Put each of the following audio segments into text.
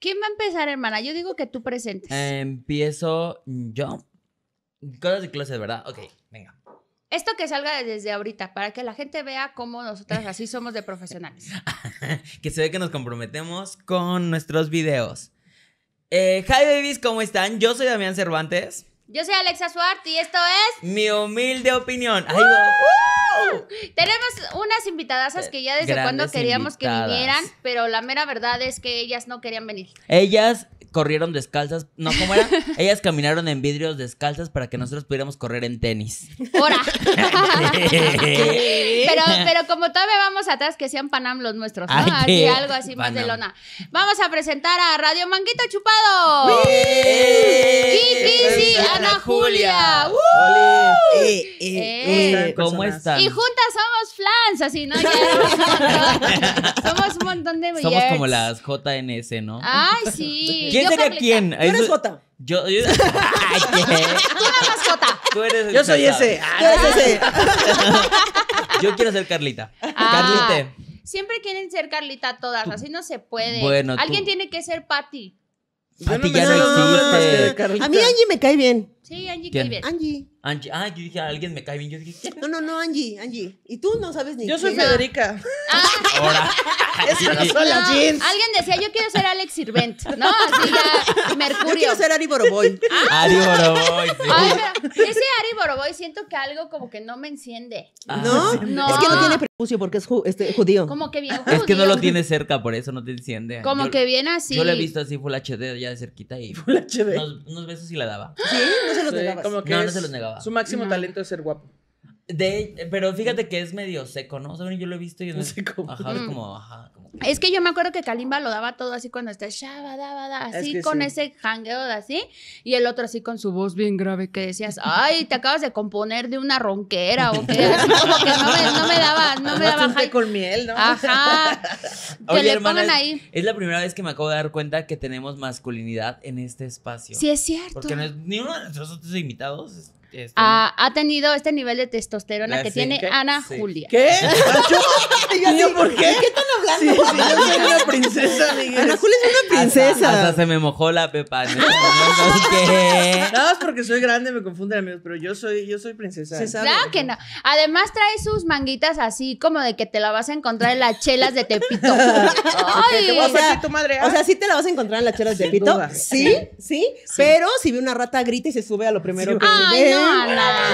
¿Quién va a empezar, hermana? Yo digo que tú presentes. Empiezo yo. Cosas de clases, ¿verdad? Ok, venga. Esto que salga desde ahorita, para que la gente vea cómo nosotras así somos de profesionales. que se ve que nos comprometemos con nuestros videos. Eh, hi babies, ¿cómo están? Yo soy Damián Cervantes. Yo soy Alexa Suart y esto es. Mi humilde opinión. Tenemos unas invitadasas que ya desde cuando queríamos que vinieran, pero la mera verdad es que ellas no querían venir. Ellas corrieron descalzas. No, ¿cómo era? Ellas caminaron en vidrios descalzas para que nosotros pudiéramos correr en tenis. ¡Hora! pero, pero como todavía vamos atrás, que sean Panam los nuestros, ¿no? Así, algo así más de lona. Vamos a presentar a Radio Manguito Chupado. sí, Ana Julia. Eh. ¿Cómo están? Y juntas somos flans, así, ¿no? somos un montón de Somos como las JNS, ¿no? Ay, sí quién. Tú eres Jota. Yo, yo, ¿qué? Tú eres Jota. Yo soy ese. Ah. Yo quiero ser Carlita. Ah, Carlita. Siempre quieren ser Carlita todas, así no se puede. Bueno, Alguien tiene que ser Patty. Patty ya no existe. A mí Angie me cae bien. Sí, Angie ¿Quién? Angie. Angie. Ah, yo dije, alguien me cae bien. Yo dije, No, no, no, Angie, Angie. Y tú no sabes ni Yo soy Federica. Ah. Ahora. Esa no son jeans. alguien decía, yo quiero ser Alex Sirvent, ¿no? Así ya, Mercurio. Yo quiero ser Ari Boroboy. Ah. Ari Boroboy, Ay, pero ese Ari Boroboy siento que algo como que no me enciende. Ah, ¿No? No. Es que no tiene prepucio porque es este, judío. Como que bien Es que no lo tiene cerca, por eso no te enciende. Como que viene así. Yo lo he visto así full HD ya de cerquita y Full HD. unos, unos besos y la daba. ¿Sí? no, no se los negaba. Su máximo talento es ser guapo. De, pero fíjate que es medio seco, ¿no? yo lo he visto y es seco. Ajá, como, ajá. Es que yo me acuerdo que Kalimba lo daba todo así cuando está shaba, daba, así con ese jangueo de así. Y el otro así con su voz bien grave que decías, ay, te acabas de componer de una ronquera o qué. que no me, no me daba, no me daba. con miel, ¿no? Ajá. Oye, le ahí. Es la primera vez que me acabo de dar cuenta que tenemos masculinidad en este espacio. Sí, es cierto. Porque ni uno de nosotros invitados este, ha, tenido este nivel de testosterona que tiene Ana Julia. ¿Qué? ¿Y yo, ¿por qué? por qué qué están hablando? Sí, yo princesa, Ana Julia es una princesa. Hasta, se me mojó la pepa. ¿no? Nada más porque soy grande me confunden amigos, pero yo soy, yo soy princesa. Claro que no. Además trae sus manguitas así como de que te la vas a encontrar en las chelas de Tepito. Ay, te o, sea, tu madre, o sea, sí te la vas a encontrar en las chelas de Tepito. Sí, sí, pero si ve una rata grita y se sube a lo primero que ve.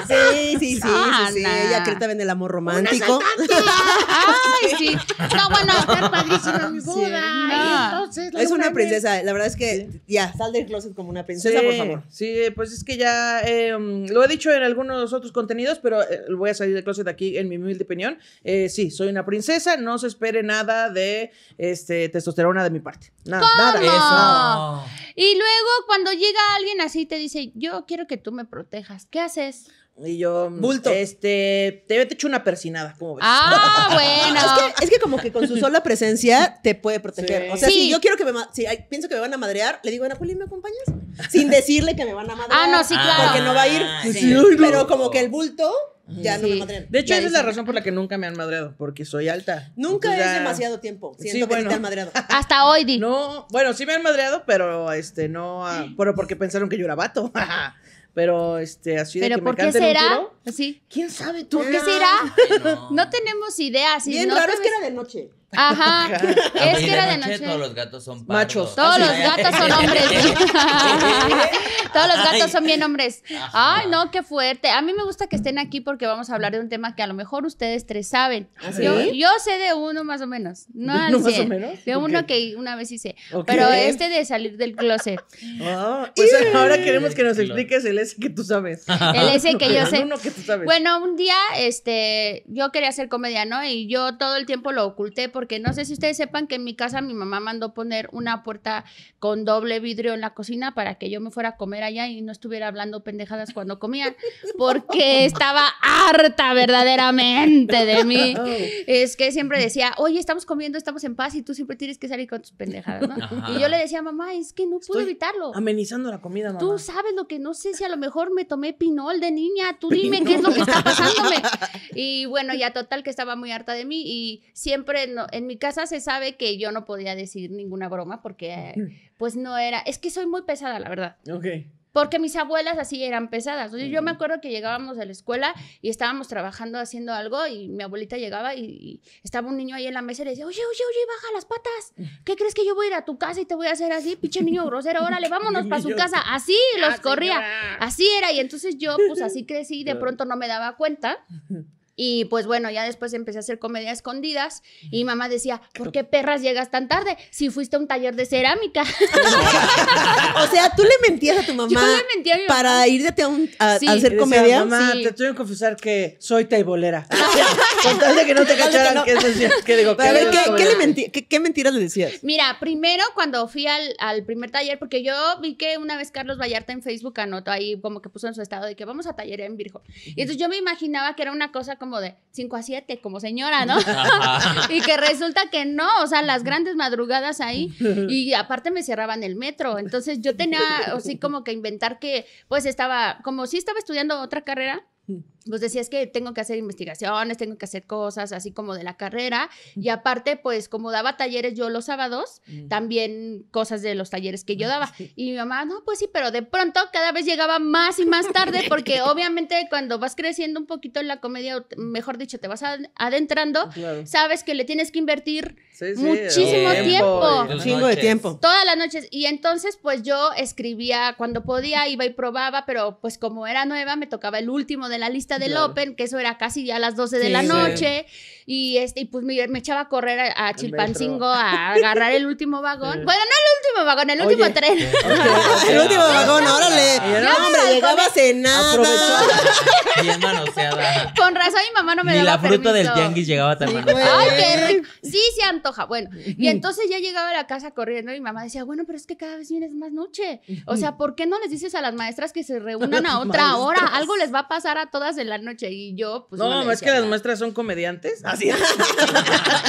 Sí, sí, sí, sí, sí, Ella cree también el amor romántico. Ay, sí. No, bueno, padrísimo mi boda. Ah. es una princesa. La verdad es que ya, sal del closet como una princesa, por favor. Sí, pues es que ya em, lo he dicho en algunos otros contenidos, pero eh, voy a salir del closet aquí en mi humilde opinión. Eh, sí, soy una princesa. No se espere nada de este, testosterona de mi parte. Nada. Nada. Y luego cuando llega alguien así te dice, yo quiero que tú me protejas. ¿Qué haces? Y yo, Bulto. este, te hecho una persinada, ves? Ah, bueno. es, que, como que con su sola presencia te puede proteger. Sí. O sea, si yo quiero que me, si pienso que me van a madrear, le digo, Ana Juli, ¿me acompañas? Sin decirle que me van a madrear. Ah, no, sí, claro. Porque no va a ir. Ah, pero como que el bulto ya no me madrean. De hecho, esa es la razón por la que nunca me han madreado, porque soy alta. Nunca es demasiado tiempo. Siento que te han madreado. Hasta hoy, Di. No, bueno, sí me han madreado, pero este, no. Ah, pero porque pensaron que yo era vato. Pero este, así de que por me qué será? ¿Sí? ¿Quién sabe tú? ¿Por qué será? No. tenemos idea. Si Bien no raro es que era de noche. Ajá. Ah, es pues, que era de noche, Todos los gatos son machos. Todos ah, los gatos son hombres. todos los gatos son bien hombres. Ay, no, qué fuerte. A mí me gusta que estén aquí porque vamos a hablar de un tema que a lo mejor ustedes tres saben. ¿Ah, yo, sé de uno más o menos. No, ¿De uno más o menos? De uno que una vez hice. Pero este de salir del closet. pues ahora queremos que nos expliques el ese que tú sabes. El ese que yo sé. Bueno, un día este, yo quería ser comedia, Y yo todo el tiempo lo oculté porque no sé si ustedes sepan que en mi casa mi mamá mandó poner una puerta con doble vidrio en la cocina para que yo me fuera a comer allá y no estuviera hablando pendejadas cuando comía, porque estaba harta verdaderamente de mí. Es que siempre decía, oye, estamos comiendo, estamos en paz y tú siempre tienes que salir con tus pendejadas, ¿no? Y yo le decía, mamá, es que no pude evitarlo. Amenizando la comida, mamá. Tú sabes lo que no sé si a lo mejor me tomé pinol de niña, tú dime qué es lo que está pasándome. Y bueno, ya total que estaba muy harta de mí y siempre no, en mi casa se sabe que yo no podía decir ninguna broma porque pues no era, es que soy muy pesada, la verdad. Ok. Porque mis abuelas así eran pesadas. entonces Yo me acuerdo que llegábamos a la escuela y estábamos trabajando haciendo algo y mi abuelita llegaba y, estaba un niño ahí en la mesa y le decía, oye, oye, oye, baja las patas. ¿Qué crees que yo voy a ir a tu casa y te voy a hacer así? Pinche niño grosero, órale, vámonos para su casa. Así los ah, corría. Así era. Y entonces yo pues así crecí y de pronto no me daba cuenta. Y pues bueno, ya después empecé a hacer comedia escondidas y mamá decía, ¿por qué perras llegas tan tarde si fuiste a un taller de cerámica? o sea, tú le mentías a tu mamá, Yo le a mi mamá. para irte a, un, a, sí. hacer mamá, te tengo que confesar que soy taibolera. que no te cacharan ¿qué, mentiras le decías? Mira, primero cuando fui al, al primer taller, porque yo vi que una vez Carlos Vallarta en Facebook anotó ahí como que puso en su estado de que vamos a taller en Virgo. Y entonces yo me imaginaba que era una cosa como de 5 a 7, como señora, ¿no? y que resulta que no, o sea, las grandes madrugadas ahí. Y aparte me cerraban el metro. Entonces yo tenía así como que inventar que, pues estaba, como si estaba estudiando otra carrera pues decías que tengo que hacer investigaciones, tengo que hacer cosas así como de la carrera. Y aparte, pues como daba talleres yo los sábados, mm. también cosas de los talleres que yo ah, daba. Y mi mamá, no, pues sí, pero de pronto cada vez llegaba más y más tarde, porque obviamente cuando vas creciendo un poquito en la comedia, mejor dicho, te vas adentrando, sabes que le tienes que invertir muchísimo tiempo. Un chingo de tiempo. Todas las noches. Y entonces, pues yo escribía cuando podía, iba y probaba, pero pues como era nueva, me tocaba el último de la lista del Open, que eso era casi ya a las 12 de la noche, y este, y pues me, echaba a correr a, Chilpancingo a agarrar el último vagón. bueno, no el último vagón, el último tren. el último vagón, órale. No, hombre, llegaba a cenar. Con razón mi mamá no me Ni daba la fruta del tianguis llegaba tan sí, Ay, qué rico. Sí, se antoja. Bueno, y entonces ya llegaba a la casa corriendo y mi mamá decía, bueno, pero es que cada vez vienes más noche. O sea, ¿por qué no les dices a las maestras que se reúnan a otra hora? Algo les va a pasar a todas en la noche y yo, pues. No, es que las maestras son comediantes. Así ah,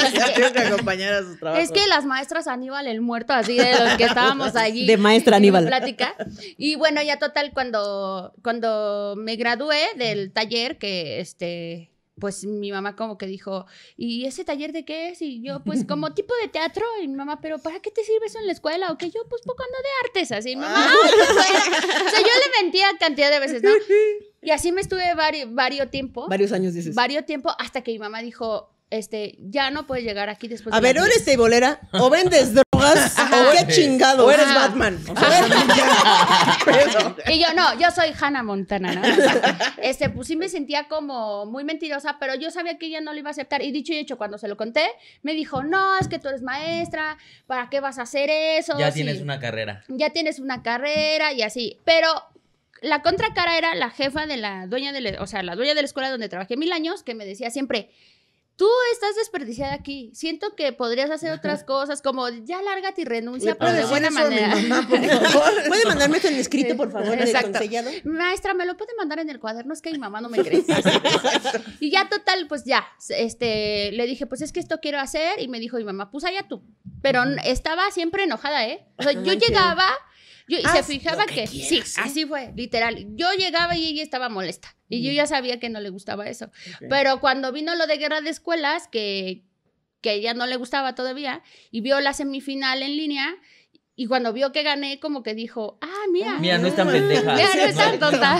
es. ya que acompañar a sus trabajos. Es que las maestras Aníbal el muerto, así de los que estábamos allí. De maestra Aníbal. Plática. Y bueno, ya total, cuando, cuando me gradué del taller que este pues mi mamá como que dijo, ¿y ese taller de qué es? Y yo, pues como tipo de teatro, y mi mamá, ¿pero para qué te sirve eso en la escuela? O que yo, pues poco ando de artes, así, mi mamá. Ah. o sea, yo le mentía cantidad de veces, ¿no? Y así me estuve varios vario tiempo. Varios años, dices. Varios tiempo hasta que mi mamá dijo, este, ya no puedes llegar aquí después. A ver, o eres cebolera, o vendes drogas, o qué chingado. O eres Batman. y yo, no, yo soy Hannah Montana, Este, pues sí me sentía como muy mentirosa, pero yo sabía que ella no lo iba a aceptar. Y dicho y hecho, cuando se lo conté, me dijo, no, es que tú eres maestra, ¿para qué vas a hacer eso? Ya tienes una carrera. Ya tienes una carrera y así. Pero la contracara era la jefa de la dueña de o sea, la dueña de la escuela donde trabajé mil años, que me decía siempre, tú estás desperdiciada aquí. Siento que podrías hacer otras cosas, como ya larga y renuncia, pero de buena manera. ¿Puede mandarme tu en escrito, por favor, Exacto. Maestra, ¿me lo puede mandar en el cuaderno? Es que mi mamá no me cree. y ya total, pues ya, este, le dije, pues es que esto quiero hacer, y me dijo mi mamá, pues allá tú. Pero estaba siempre enojada, ¿eh? O sea, yo llegaba y ah, se fijaba que, sí, ¿eh? así fue, literal. Yo llegaba y ella estaba molesta. Y yo ya sabía que no le gustaba eso. Pero cuando vino lo de guerra de escuelas, que, que ella no le gustaba todavía, y vio la semifinal en línea, y cuando vio que gané, como que dijo, ah, mira. Ah, mira, no es tan pendeja. Mira, no es tan tonta.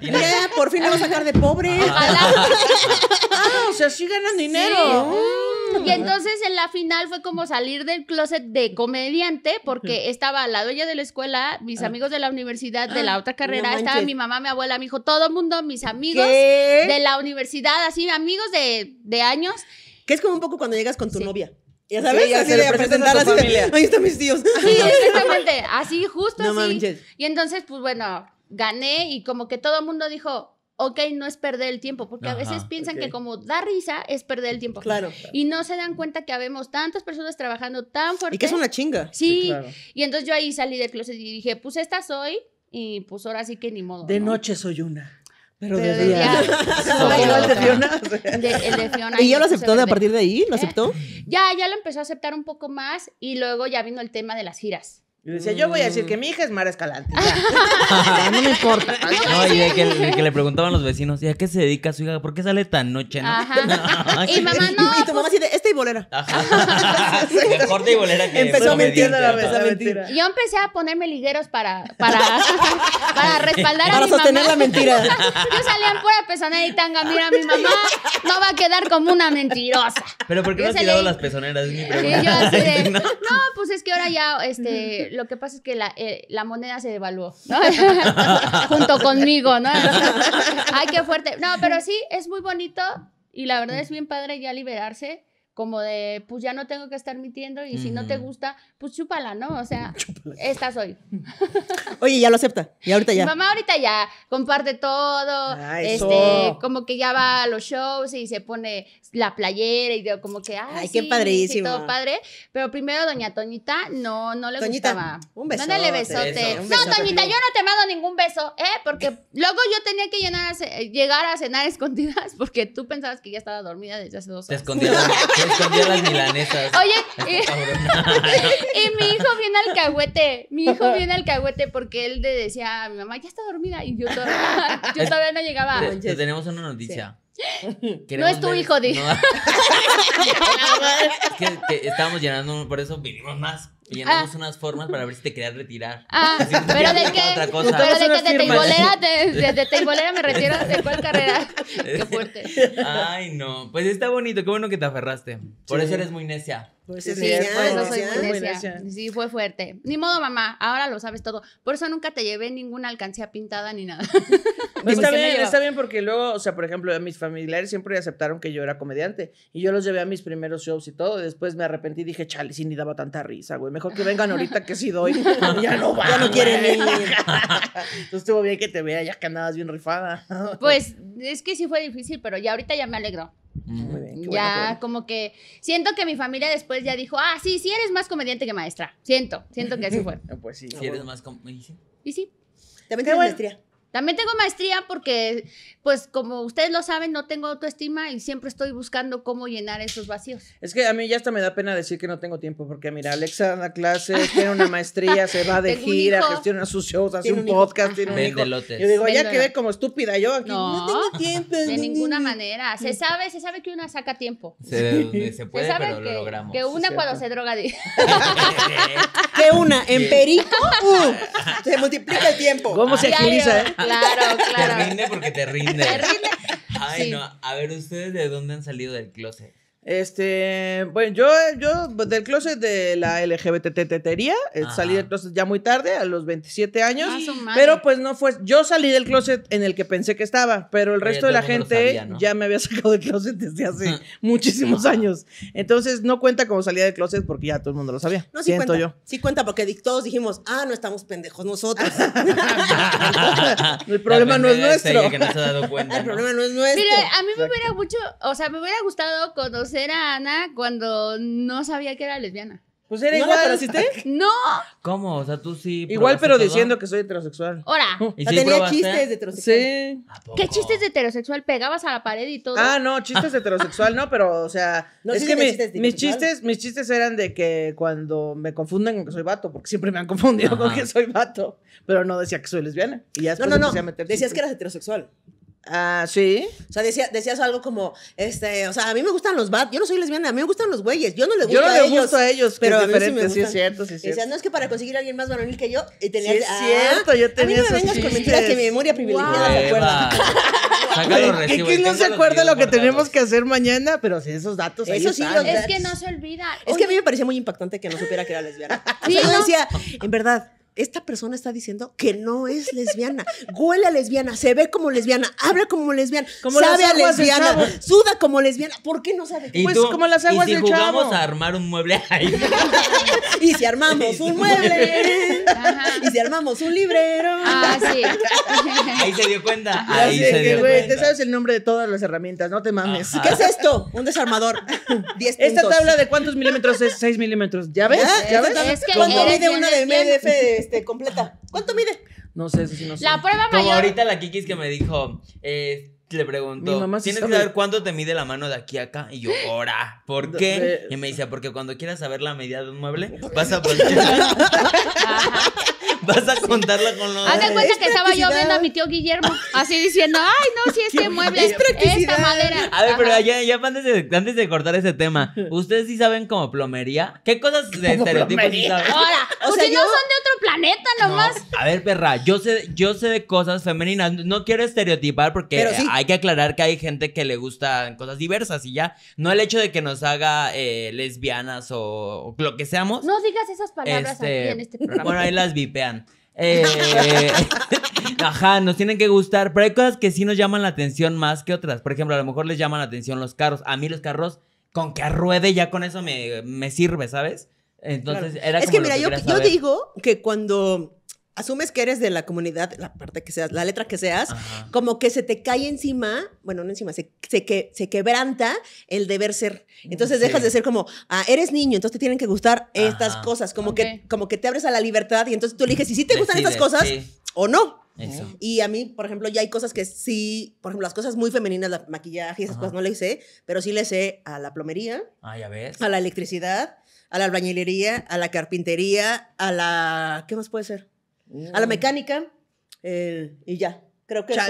Mira, por fin me a sacar de pobre. ah, o sea, sí ganan dinero. Sí. Y entonces en la final fue como salir del closet de comediante, porque estaba la dueña de la escuela, mis ah. amigos de la universidad, de la ah, otra carrera, estaba mi mamá, mi abuela, mi hijo, todo el mundo, mis amigos de la universidad, así, amigos de, de años. Que es como un poco cuando llegas con tu novia. Ya sabes, así de presentar a la ahí están mis tíos. Sí, exactamente, así, justo así. Y entonces, pues bueno, gané y como que todo el mundo dijo, ok, no es perder el tiempo, porque a veces piensan que como da risa es perder el tiempo. Claro, Y no se dan cuenta que habemos tantas personas trabajando tan fuerte. Y que es una chinga. Sí. Y entonces yo ahí salí del closet y dije, pues esta soy, y pues ahora sí que ni modo. De noche soy una. Pero, de día. ¿Y ya lo aceptó de a partir de ahí? ¿Lo ¿Eh? aceptó? Ya, ya lo empezó a aceptar un poco más y luego ya vino el tema de las giras. Y decía, yo voy a decir que mm. mi hija es Mara Escalante. no me importa. No, y que, le preguntaban los vecinos, ¿y a qué se dedica su hija? ¿Por qué sale tan noche? Ajá. y mamá no. Y, tu mamá pues así de, esta bolera. Ajá. Mejor de bolera que Empezó mintiendo la mesa, mentira. Yo empecé a ponerme ligueros para, para, para respaldar a mi mamá. Para sostener la mentira. yo salía en pura pesonera y tanga, mira, mi mamá no va a quedar como una mentirosa. Pero ¿por qué no has tirado las pesoneras? Y yo así no, pues es que ahora ya, este lo que pasa es que la, eh, la moneda se devaluó, ¿no? Junto conmigo, ¿no? Ay, qué fuerte. No, pero sí, es muy bonito y la verdad es bien padre ya liberarse como de, pues ya no tengo que estar mintiendo y si no te gusta, pues chúpala, ¿no? O sea, estás hoy. Oye, ya lo acepta, y ahorita ya. mamá ahorita ya comparte todo, ah, este, como que ya va a los shows y se pone la playera y digo, como que, ay, qué padrísimo. todo padre. Pero primero doña Toñita no, no le gustaba. Un besote. besote. no, Toñita, yo no te mando ningún beso, ¿eh? Porque luego yo tenía que llenar llegar a cenar escondidas porque tú pensabas que ya estaba dormida desde hace dos horas. Te escondía, las milanesas. Oye, y, mi hijo viene al cagüete. Mi hijo viene al cagüete porque él le decía a mi mamá, ya está dormida. Y yo todavía, yo no llegaba. tenemos una noticia. no es tu hijo, dijo. es que estábamos llenando, por eso vinimos más. Llenamos ah. unas formas para ver si te querías retirar. Ah, pero de qué. Pero de que de te, desde me retiro de cuál carrera. qué fuerte. Ay, no. Pues está bonito, qué bueno que te aferraste. Por eso eres muy necia. Pues sí, fue fuerte. Ni modo, mamá, ahora lo sabes todo. Por eso nunca te llevé ninguna alcancía pintada ni nada. está bien, está bien porque luego, o sea, por ejemplo, mis familiares siempre aceptaron que yo era comediante y yo los llevé a mis primeros shows y todo. después me arrepentí y dije, chale, sí, ni daba tanta risa, güey. Mejor que vengan ahorita que sí doy. ya no va, Ya no quieren ir. Entonces estuvo bien que te vea ya que andabas bien rifada. pues es que sí fue difícil, pero ya ahorita ya me alegro. Muy bien, ya como que siento que mi familia después ya dijo, ah, sí, sí eres más comediante que maestra. Siento, siento que así fue. Ah, pues sí. Sí eres más Y sí. También tengo maestría. También tengo maestría porque, pues como ustedes lo saben, no tengo autoestima y siempre estoy buscando cómo llenar esos vacíos. Es que a mí ya hasta me da pena decir que no tengo tiempo porque, mira, Alexa da clases, tiene una maestría, se va de gira, gestiona sus shows, hace un, podcast, tiene un hijo. Yo digo, ya quedé como estúpida yo aquí. No, no tengo tiempo. De ninguna manera. Se sabe, se sabe que una saca tiempo. Se, se puede, sabe pero que, logramos. Que una cuando se droga que una en perico uh, se multiplica el tiempo. ¿Cómo se agiliza, eh? Claro, claro. Te rinde porque te rinde. Te rinde. Ay, no. A ver, ¿ustedes de dónde han salido del closet? Este, bueno, yo, yo pues, del closet de la LGBTTería, eh, salí del ya muy tarde, a los 27 años, ah, pero pues no fue, yo salí del closet en el que pensé que estaba, pero el resto de la gente ya me había sacado del closet desde hace muchísimos años. Entonces no cuenta como salía del closet porque ya todo el mundo lo sabía. No, sí siento cuenta, yo. Sí cuenta porque todos dijimos, ah, no estamos pendejos nosotros. el problema no es nuestro. el problema no es nuestro. Mira, a mí me hubiera mucho, o sea, me hubiera gustado conocer era Ana cuando no sabía que era lesbiana. Pues era igual. ¿No hiciste? ¡No! ¿Cómo? O sea, tú sí. Igual, pero diciendo que soy heterosexual. Ahora. tenía chistes de heterosexual. Sí. ¿Qué chistes de heterosexual? Pegabas a la pared y todo. Ah, no, chistes de heterosexual, no, pero, o sea. es que mis, chistes, mis chistes eran de que cuando me confunden con que soy vato, porque siempre me han confundido con que soy vato, pero no decía que soy lesbiana. Y ya no, no, no. decías que eras heterosexual. Ah, sí. O sea, decías algo como, este, o sea, a mí me gustan los bad, yo no soy lesbiana, a mí me gustan los güeyes, yo no le gusto, yo no gusto a ellos, pero a mí sí me Sí es cierto, sí es cierto. Decías, no es que para conseguir a alguien más varonil que yo, tenías, es ah, cierto, yo tenía A mí no me vengas con mentiras que mi memoria privilegiada wow. se acuerda. ¿Quién que no se acuerda lo que tenemos que hacer mañana? Pero si esos datos. Eso sí, los es que no se olvida. Es que a mí me parecía muy impactante que no supiera que era lesbiana. Sí, yo decía, en verdad, esta persona está diciendo que no es lesbiana, huele a lesbiana, se ve como lesbiana, habla como lesbiana, sabe a lesbiana, suda como lesbiana, ¿por qué no sabe? ¿Y pues como las aguas ¿y si del jugamos a armar un mueble ahí. y si armamos un mueble. Y si armamos un librero. Ah, sí. Ahí se dio cuenta. Ahí se dio güey, cuenta. Te sabes el nombre de todas las herramientas, no te mames. ¿Qué es esto? Un desarmador. 10 Esta tabla de cuántos milímetros es 6 milímetros. ¿Ya ves? ¿Eh? ¿Ya, ves? Es que ¿Cuánto mide una de MDF este, completa. ¿Cuánto mide? No sé, eso sí no sé. La prueba Como ahorita la Kikis que me dijo, le pregunto, tienes que saber cuánto te mide la mano de aquí a acá. Y yo, ora, ¿por qué? Y me dice, porque cuando quieras saber la medida de un mueble, vas a Vas a contarla con los. Haz de cuenta que estaba yo viendo a mi tío Guillermo, así diciendo, ay, no, si este mueble, es esta madera. A ver, pero ya, ya antes, de, antes de cortar ese tema, ¿ustedes sí saben como plomería? ¿Qué cosas de estereotipos saben? Pues no son de otro planeta nomás. A ver, perra, yo sé, yo sé de cosas femeninas, no quiero estereotipar porque hay que aclarar que hay gente que le gustan cosas diversas y ya. No el hecho de que nos haga eh, lesbianas o, lo que seamos. No digas esas palabras aquí este, en este programa. Bueno, ahí las vipean. Eh, ajá, nos tienen que gustar, pero hay cosas que sí nos llaman la atención más que otras. Por ejemplo, a lo mejor les llaman la atención los carros. A mí los carros, con que ruede ya con eso me, sirve, ¿sabes? Entonces, era... Es que mira, yo, yo digo que cuando asumes que eres de la comunidad, la parte que seas, la letra que seas, como que se te cae encima, bueno, no encima, se, se, que, se quebranta el deber ser. Mm, entonces dejas de ser como, ah, eres niño, entonces te tienen que gustar estas cosas, como, que, como que te abres a la libertad y entonces tú eliges si sí te gustan estas cosas o no. Y a mí, por ejemplo, ya hay cosas que sí, por ejemplo, las cosas muy femeninas, el maquillaje y esas cosas no le sé, pero sí le sé a la plomería, a la electricidad, a la albañilería, a la carpintería, a la... ¿Qué más puede ser? A la mecánica eh, y ya. Creo que le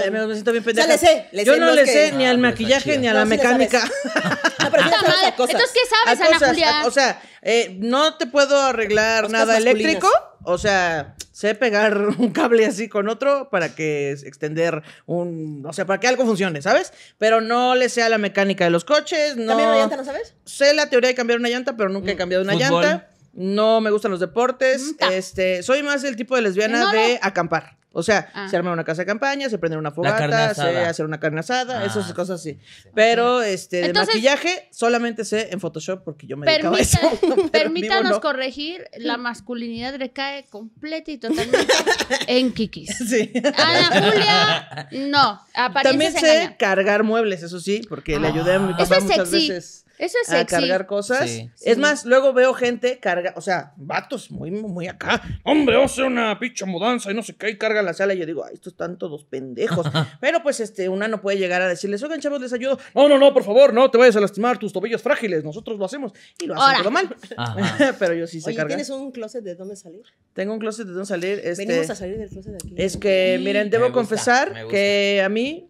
sé, Yo no le sé ni al maquillaje ni a la mecánica. Entonces, ¿qué sabes, Ana Julia? o sea, eh, no te puedo arreglar nada eléctrico. O sea, sé pegar un cable así con otro para que extender un. O sea, para que algo funcione, ¿sabes? Pero no le sé a la mecánica de los coches. No, ¿Cambiar una llanta, no sabes? Sé la teoría de cambiar una llanta, pero nunca he mm, cambiado una llanta. No me gustan los deportes. Mm, este, soy más el tipo de lesbiana de acampar. O sea, ah. se arma una casa de campaña, se prende una fogata, se hacer una carne asada, ah, esas cosas sí, Pero este maquillaje solamente sé en Photoshop porque yo me dedicaba eso. Permítanos corregir, la masculinidad recae completa y totalmente en Kikis. Sí. Ana Julia, no, También sé cargar muebles, eso sí, porque le ayudé a mi ah. papá eso es muchas veces. Eso es a cargar cosas. es más, luego veo gente carga, o sea, vatos muy, muy acá. Hombre, o sea, una picha mudanza y no sé qué, y carga la sala. Y yo digo, ay, estos están todos pendejos. Pero pues, este, una no puede llegar a decirles, oigan, chavos, les ayudo. No, no, no, por favor, no te vayas a lastimar tus tobillos frágiles. Nosotros lo hacemos y lo hacen todo mal. Pero yo sí sé Oye, cargar. ¿tienes un closet de dónde salir? Tengo un closet de dónde salir. Este, Venimos a salir del closet de aquí. Es que, miren, debo confesar que a mí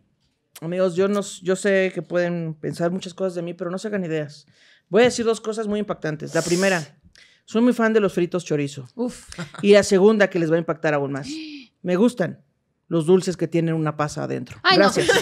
amigos, yo, no, yo sé que pueden pensar muchas cosas de mí, pero no se hagan ideas. Voy a decir dos cosas muy impactantes. La primera, soy muy fan de los fritos chorizo. Uf. Y la segunda, que les va a impactar aún más. Me gustan los dulces que tienen una pasa adentro. Gracias. Ay,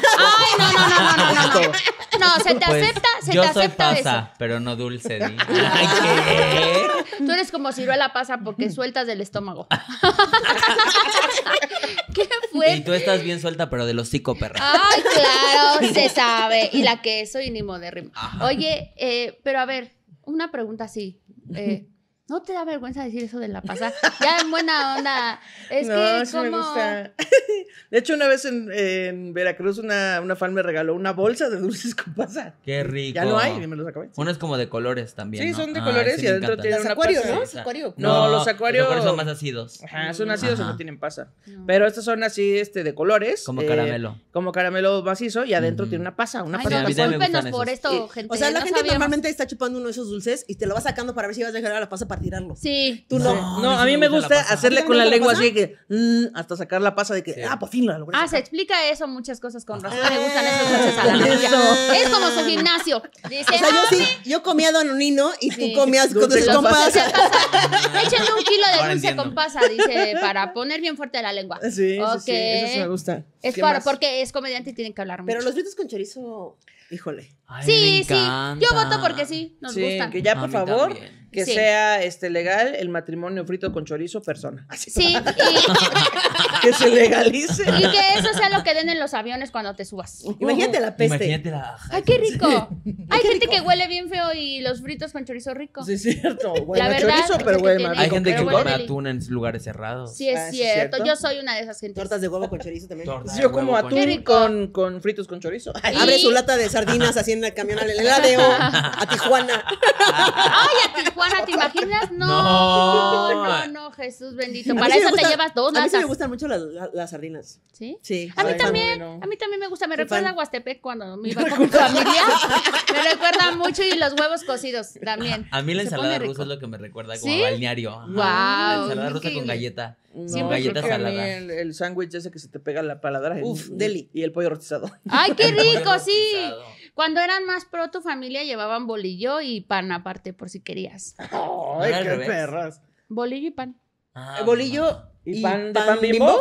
no, no, no, no, no, no. No, se te pues, acepta, se yo soy pasa, pero no dulce. Ay, ¿qué? Tú eres como si la pasa porque sueltas del estómago. ¿Qué fue? Y tú estás bien suelta, pero de los perra. Ay, claro, se sabe. Y la que soy ni modérrima. Oye, eh, pero a ver, una pregunta así. Eh, ¿No te da vergüenza decir eso de la pasa? ya en buena onda. Es que como... me gusta. De hecho, una vez en, en Veracruz una, una, fan me regaló una bolsa de dulces con pasa. Qué rico. Ya no hay, me los acabé. Uno es como de colores también. Sí, son de ah, colores y adentro tienen los acuarios, ¿no? ¿Los acuarios? No, los acuarios... son más ácidos. Ajá, son ácidos y no tienen pasa. Pero estos son así este, de colores. Como eh, caramelo. Como caramelo macizo y adentro tiene una pasa. Una Ay, No, discúlpenos por esto, gente. O sea, la gente normalmente está chupando uno de esos dulces y te lo va sacando para ver si vas a dejar la pasa para tirarlo. Sí. Tú no. No, a mí me gusta, hacerle con la, lengua así que mm", hasta sacar la pasa de que, ah, por pues fin la logré. Ah, se explica eso muchas cosas con razón. Ah, me gustan esos coches a la eso. Es como su gimnasio. Dice, o sea, yo sí, yo comía y tú comías con con pasa. Échenle un kilo de dulce con pasa, dice, para poner bien fuerte la lengua. Sí, sí, eso sí me gusta. Es para, porque es comediante y tienen que hablar mucho. Pero los gritos con chorizo... Híjole. sí, sí. Yo voto porque sí, nos sí, Que ya, por favor, que sea este legal el matrimonio frito con chorizo persona. Así sí, que se legalice. Y que eso sea lo que den en los aviones cuando te subas. Imagínate la peste. Imagínate la... Ay, qué rico. Hay gente que huele bien feo y los fritos con chorizo rico. Sí, es cierto. Huele la verdad, chorizo, pero huele Hay gente que come atún en lugares cerrados. Sí, es ah, cierto. Yo soy una de esas gentes. Tortas de huevo con chorizo también. Yo como atún con, con fritos con chorizo. Abre su lata de sardinas así en el camión al heladeo, a Tijuana. Ay, a Tijuana, ¿te imaginas? No, no, no, no Jesús bendito. Para eso te llevas dos latas. A mí sí me gustan mucho las, las, sardinas. ¿Sí? Sí. A mí también, a mí también me gusta. Me recuerda a Huastepec cuando me iba con mi familia. me recuerda mucho y los huevos cocidos también. A mí la ensalada rusa es lo que me recuerda como a balneario. La ensalada rusa con galleta. Siempre el, sándwich ese que se te pega la paladra. Uf, deli. Y el pollo rotizado ¡Ay, qué rico! sí. Cuando eran más pro tu familia llevaban bolillo y pan aparte por si querías. ¡Ay, qué perras! Bolillo y pan. Ah, bolillo y, pan, bimbo.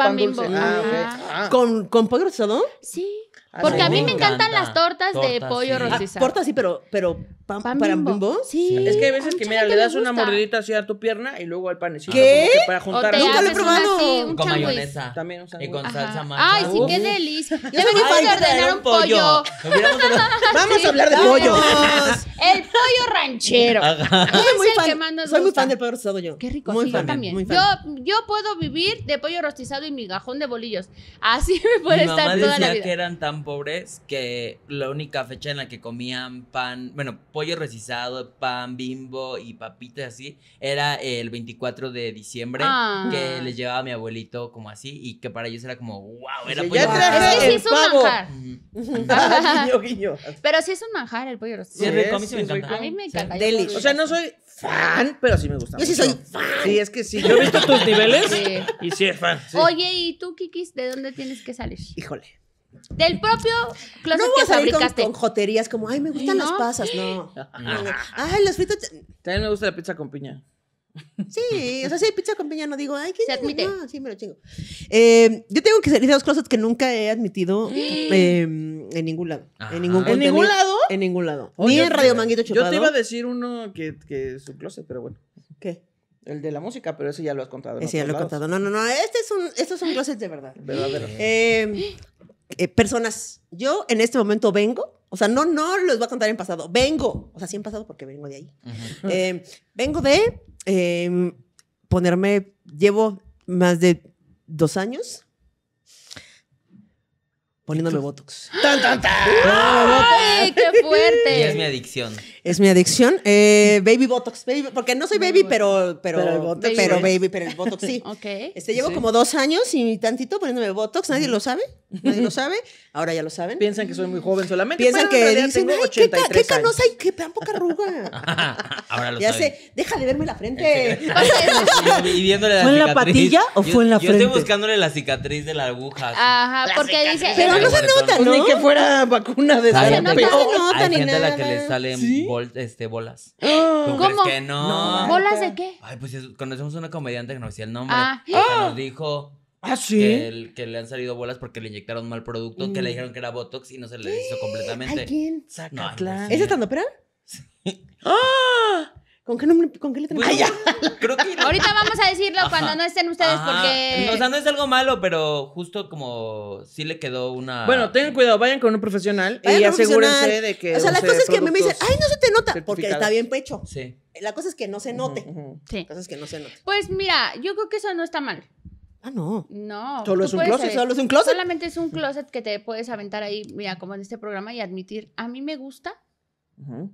¿Con, ¿Con pollo rotizado Sí. Porque a mí me encantan las tortas, de pollo ah, rostizado. Ah, tortas sí, pero, pero para bimbo? Sí. Es que hay veces que, mira, le das una mordidita así a tu pierna y luego al panecito. ¿Qué? para juntar. Nunca lo he probado. Así, un con mayonesa. También Y con salsa macha. Ay, sí, qué delicia. Le venimos de ordenar un pollo. Vamos a hablar de pollo. El pollo ranchero. Es Soy muy fan del pollo rostizado yo. Qué rico. yo también. Yo, puedo vivir de pollo rostizado y mi gajón de bolillos. Así me puede estar toda la vida. que eran tan pobres que la única fecha en la que comían pan, bueno, pollo recizado pan bimbo y papitas así, era el 24 de diciembre ah. que les llevaba mi abuelito como así y que para ellos era como, wow, era pollo sí es un manjar. guiño, guiño. Pero sí es un manjar el pollo recizado Sí, a mí me encanta. A mí me O sea, no soy fan, pero sí me gusta. Yo sí soy fan. Sí, es que sí. Yo he visto tus niveles y sí es fan. Oye, ¿y tú, Kikis, de dónde tienes que salir? Híjole. Del propio closet no que fabricaste. Con, con, joterías como, ay, me gustan las pasas. No. Ay, los fritos. También me gusta la pizza con piña. Sí, o sea, sí, pizza con piña, no digo, ay, ¿qué Se sí, me lo chingo. Eh, yo tengo que salir de dos closets que nunca he admitido em, en ningún lado. En ningún, ¿En ningún lado? En ningún lado. Oh, Ni en Radio Manguito Chupado. Yo te iba a decir uno que, que es su closet, pero bueno. ¿Qué? El de la música, pero ese ya lo has contado. Ese ya lo he contado. No, no, no. Este es un, este closet de verdad. Verdadero. Eh, eh, personas, yo en este momento vengo, o sea, no, no les voy a contar en pasado, vengo, o sea, sí en pasado porque vengo de ahí. Eh, vengo de em, ponerme, llevo más de dos años poniéndome botox. ¡Tan, tan, ay qué fuerte! Y es mi adicción es mi adicción. Eh, baby Botox, baby, porque no soy baby, pero, pero, pero, baby. pero el Botox sí. Ok. Este, llevo como dos años y tantito poniéndome Botox, nadie lo sabe, nadie lo sabe, ahora ya lo saben. Piensan que soy muy joven solamente. Piensan que dicen, ay, qué, qué canosa y qué tan poca arruga. ahora lo ya sé, deja de verme la frente. la ¿Fue en la patilla o fue en la frente? Yo estoy buscándole la cicatriz de la aguja. Ajá, porque dice... Pero no se nota, pues, ¿no? Ni que fuera vacuna de salud. No se nota ni nada. Hay la que le sale este, bolas. ¿Tú ¿Cómo? Crees que no? ¿Bolas de qué? Ay, pues conocemos una comediante que no decía el nombre. Ah. nos dijo. ¿Ah, Que, le han salido bolas porque le inyectaron mal producto, que le mm. dijeron que era Botox y no se le hizo completamente. ¿A quién? Saca, no, ¿Es estando sí. ¡Ah! ¿Con qué nombre? ¿Con qué letra? tenemos creo que... Ahorita vamos a decirlo cuando no estén ustedes porque... O sea, no es algo malo, pero justo como sí le quedó una... Bueno, tengan cuidado, vayan con un profesional y asegúrense de que... O sea, la cosa es que me dicen, ay, no se te nota, porque está bien pecho. Sí. La cosa es que no se note. Sí. La cosa es que no se note. Pues mira, yo creo que eso no está mal. Ah, no. No. Solo es un closet, solo es un closet. Solamente es un closet que te puedes aventar ahí, mira, como en este programa y admitir, a mí me gusta. Ajá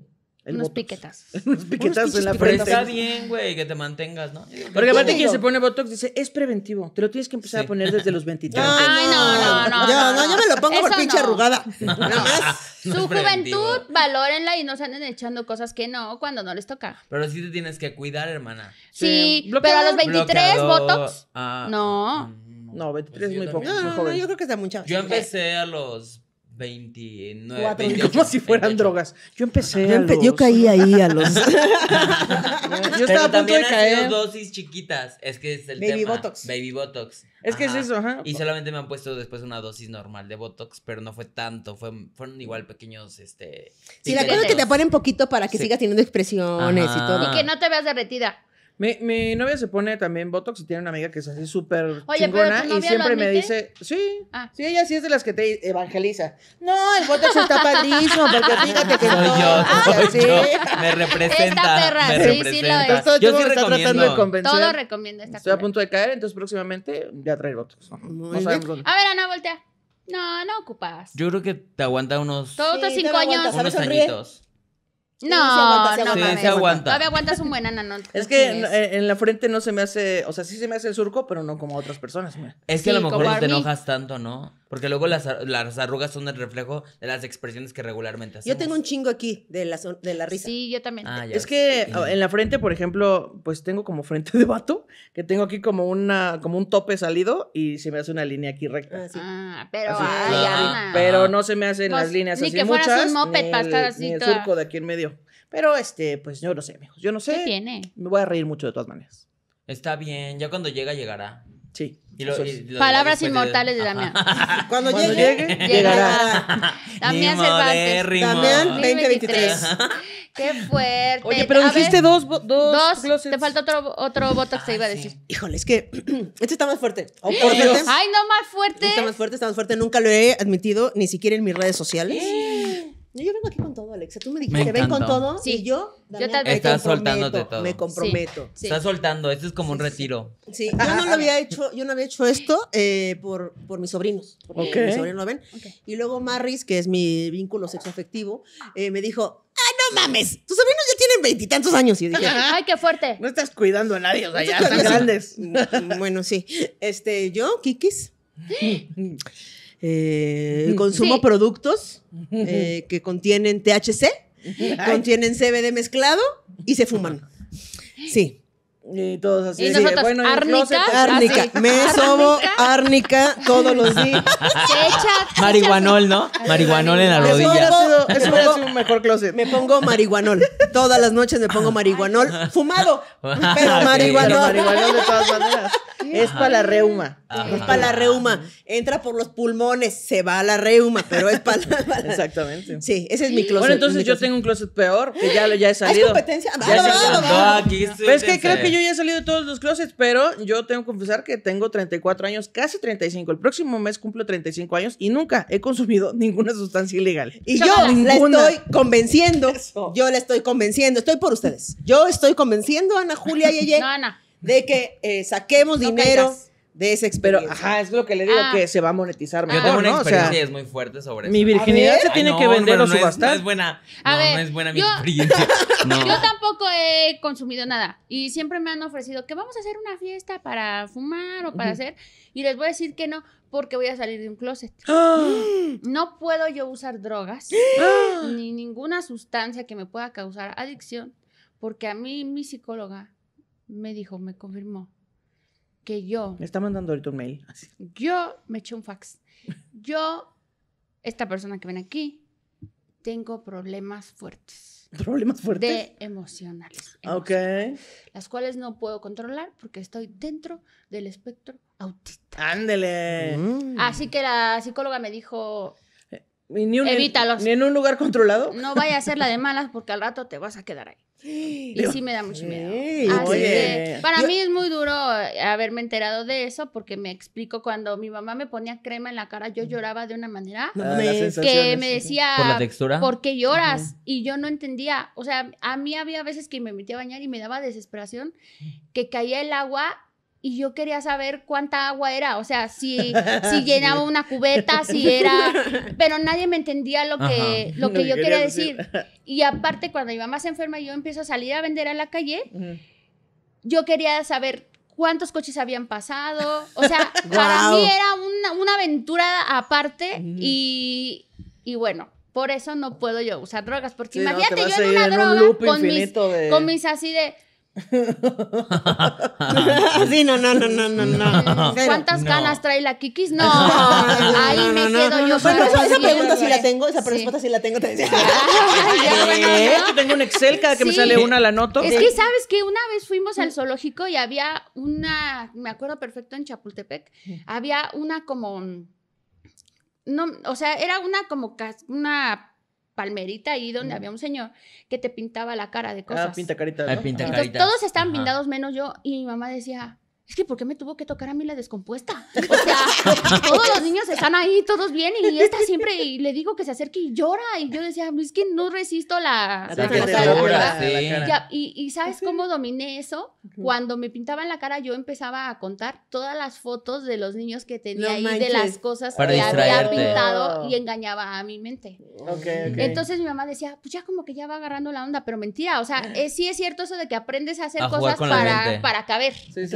unos piquetas. unos piquetas en la frente. Pero está bien, güey, que te mantengas, ¿no? Porque aparte quien se pone Botox dice, es preventivo. Te lo tienes que empezar a poner desde los 23. Ay, no, no, no. Ya, no, yo me lo pongo por pinche arrugada. Nada más. Su juventud, valórenla y no se anden echando cosas que no cuando no les toca. Pero sí te tienes que cuidar, hermana. Sí, pero a los 23, Botox. Ah. no. Mm, no, 23 pues es muy poco. yo creo que está mucha. Yo empecé a los 29, como si fueran drogas. Yo empecé. Yo, caí ahí a los. yo estaba a punto de caer. dosis chiquitas. Es que es el Baby Botox. Baby Botox. Es que es eso, ajá. Y solamente me han puesto después una dosis normal de Botox, pero no fue tanto, fue, fueron igual pequeños, este... Sí, la cosa que te ponen poquito para que sigas teniendo expresiones y todo. Y que no te veas derretida. Mi, novia se pone también Botox y tiene una amiga que es así súper chingona y siempre me dice, sí, ah. sí, ella sí es de las que te evangeliza. No, el Botox está padrísimo porque fíjate que soy yo, ¿sí? Me representa, me sí, representa. Sí, lo es. yo sí recomiendo. Tratando de convencer. Todo recomiendo esta Estoy a punto de caer, entonces próximamente a traer Botox. No, A ver, Ana, voltea. No, no ocupas. Yo creo que te aguanta unos... Todos estos cinco años. Unos añitos. No, no, Sí, aguanta. Todavía aguantas un buen anano. Es que en, la frente no se me hace, o sea, sí se me hace el surco, pero no como otras personas. Es que a lo mejor te enojas tanto, ¿no? Porque luego las, arrugas son el reflejo de las expresiones que regularmente hacemos. Yo tengo un chingo aquí de la, de la risa. Sí, yo también. Ah, es que en la frente, por ejemplo, pues tengo como frente de vato, que tengo aquí como una como un tope salido y se me hace una línea aquí recta. Ah, pero no se me hacen las pues, líneas ni así que fueras un moped ni ni el surco de aquí en medio. Pero este, pues yo no sé, amigos. Yo no sé. ¿Qué tiene? Me voy a reír mucho de todas maneras. Está bien, ya cuando llega, llegará. Sí. Palabras inmortales de, Damián. Cuando, llegue, llegará. Damián Cervantes. Damián 2023. Qué fuerte. Oye, pero dijiste dos, dos, Te falta otro, otro voto que te iba a decir. Híjole, es que este está más fuerte. fuerte. Ay, no, más fuerte. Este está más fuerte, está más fuerte. Nunca lo he admitido, ni siquiera en mis redes sociales. Yo vengo aquí con todo, Alexa. Tú me dijiste, ven con todo. Y yo, también. Estás soltándote todo. Me comprometo. Estás soltando. Esto es como un retiro. yo no lo había hecho, yo no había hecho esto eh, por, por mis sobrinos. Porque mis sobrinos lo ven. Y luego Marris, que es mi vínculo sexoafectivo, eh, me dijo, ¡ah, no mames! Tus sobrinos ya tienen veintitantos años. Y dije, ¡ay, qué fuerte! No estás cuidando a nadie, o sea, ya están grandes. bueno, sí. Este, yo, Kikis. Eh, consumo productos eh, que contienen THC, contienen CBD mezclado y se fuman. Sí. Y todos así. Y bueno, árnica. Árnica. Me sobo árnica todos los días. Marihuanol, ¿no? Marihuanol en la eso rodilla. eso un mejor closet. Me pongo marihuanol. Todas las noches me pongo marihuanol fumado. Pero marihuanol. marihuanol de todas maneras. Es para la reuma. Es para la reuma. Entra por los pulmones, se va a la reuma, pero es para la, Exactamente. Sí, ese es mi closet. Bueno, entonces yo tengo un closet peor, que ya, ya he ah, salido. ¿Es competencia? ya ah, no es que creo que yo ya he salido de todos los closets, pero yo tengo que confesar que tengo 34 años, casi 35. El próximo mes cumplo 35 años y nunca he consumido ninguna sustancia ilegal. Y yo la estoy convenciendo. Yo la estoy convenciendo. Estoy por ustedes. Yo estoy convenciendo a Ana Julia y Yeye de que eh, saquemos dinero de ese ajá, es lo que le digo, ah. que se va a monetizar mejor, Yo tengo una experiencia es muy fuerte sobre eso. Mi virginidad se tiene que vender o subastar. No es buena, no, es buena mi experiencia. Yo tampoco he consumido nada. Y siempre me han ofrecido que vamos a hacer una fiesta para fumar o para hacer. Y les voy a decir que no, porque voy a salir de un closet. Ah. No puedo yo usar drogas, ah. ni ninguna sustancia que me pueda causar adicción, porque a mí mi psicóloga me dijo, me confirmó que yo... Me está mandando ahorita un mail. Yo me eché un fax. Yo, esta persona que ven aquí, tengo problemas fuertes. ¿Problemas fuertes? De emocionales. Ah, ok. Las cuales no puedo controlar porque estoy dentro del espectro autista. Ándele. Mm. Así que la psicóloga me dijo, ni Ni en un lugar controlado. No vaya a ser la de malas porque al rato te vas a quedar ahí. Y sí me da mucho miedo. Así para mí es muy duro eh, haberme enterado de eso porque me explico cuando mi mamá me ponía crema en la cara, yo lloraba de una manera ah, que me decía, ¿por textura? ¿Por qué lloras? Y yo no entendía. O sea, a mí había veces que me metía a bañar y me daba desesperación que caía el agua y yo quería saber cuánta agua era, o sea, si, si llenaba una cubeta, si era, pero nadie me entendía lo que, lo que yo quería decir. Y aparte, cuando mi mamá se enferma y yo empiezo a salir a vender a la calle, yo quería saber cuántos coches habían pasado, o sea, para mí era una, aventura aparte y, bueno, por eso no puedo yo usar drogas, porque imagínate yo en una droga con mis así de no, no, no, no, no, ¿Cuántas ganas trae la Kikis? No, ahí me quedo yo. Bueno, esa, pregunta sí la tengo, esa pregunta sí, la tengo. Te decía. tengo un Excel, cada que me sale una la noto. Es que sabes que una vez fuimos al zoológico y había una, me acuerdo perfecto en Chapultepec, había una como, no, o sea, era una como una palmerita ahí donde había un señor que te pintaba la cara de ah, cosas. Ah, pinta carita. todos estaban pintados menos yo y mi mamá decía, es que ¿por qué me tuvo que tocar a mí la descompuesta? O sea, todos los niños están ahí, todos bien, y esta siempre, y le digo que se acerque y llora, y yo decía, pues es que no resisto la... y, ¿sabes cómo dominé eso? Cuando me pintaban la cara, yo empezaba a contar todas las fotos de los niños que tenía ahí, de las cosas que había pintado, oh. y engañaba a mi mente. Entonces mi mamá decía, pues ya como que ya va agarrando la onda, pero mentira o sea, sí es cierto eso de que aprendes a hacer cosas para, caber, sí,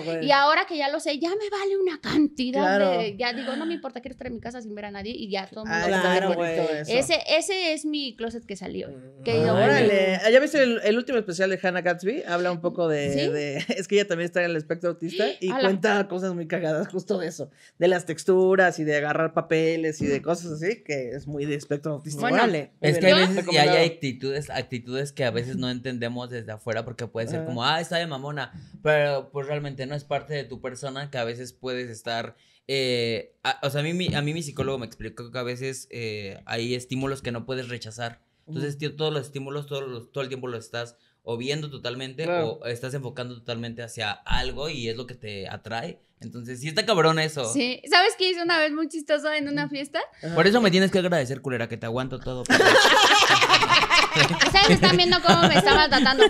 y pues. ahora que ya lo sé, ya me vale una cantidad de, ya digo, no me importa, quiero estar en mi casa sin ver a nadie y ya todo el ah, ese, ese es mi closet que salió. Mm, que órale. Ah, ¿Ya viste el, último especial de Hannah Gatsby? Habla un poco de, es que ella también está en el espectro autista y cuenta cosas muy cagadas justo de eso, de las texturas y de agarrar papeles y de cosas así, que es muy de espectro autista. órale. Es que a veces y hay actitudes, actitudes que a veces no entendemos desde afuera porque puede ser como, ah, está de mamona, pero pues realmente no es parte de tu persona, que a veces puedes estar... Eh, o sea, a mí, mi, a mí mi psicólogo me explicó que a veces eh, hay estímulos que no puedes rechazar. Entonces, todos los estímulos, todo, todo el tiempo los estás o viendo totalmente o estás enfocando totalmente hacia algo y es lo que te atrae entonces, sí está cabrón eso. Sí. ¿Sabes qué hice una vez muy chistoso en una fiesta? Ah, Por eso me tienes que agradecer, culera, que te aguanto todo. ¿Sabes? están viendo cómo me estaba tratando.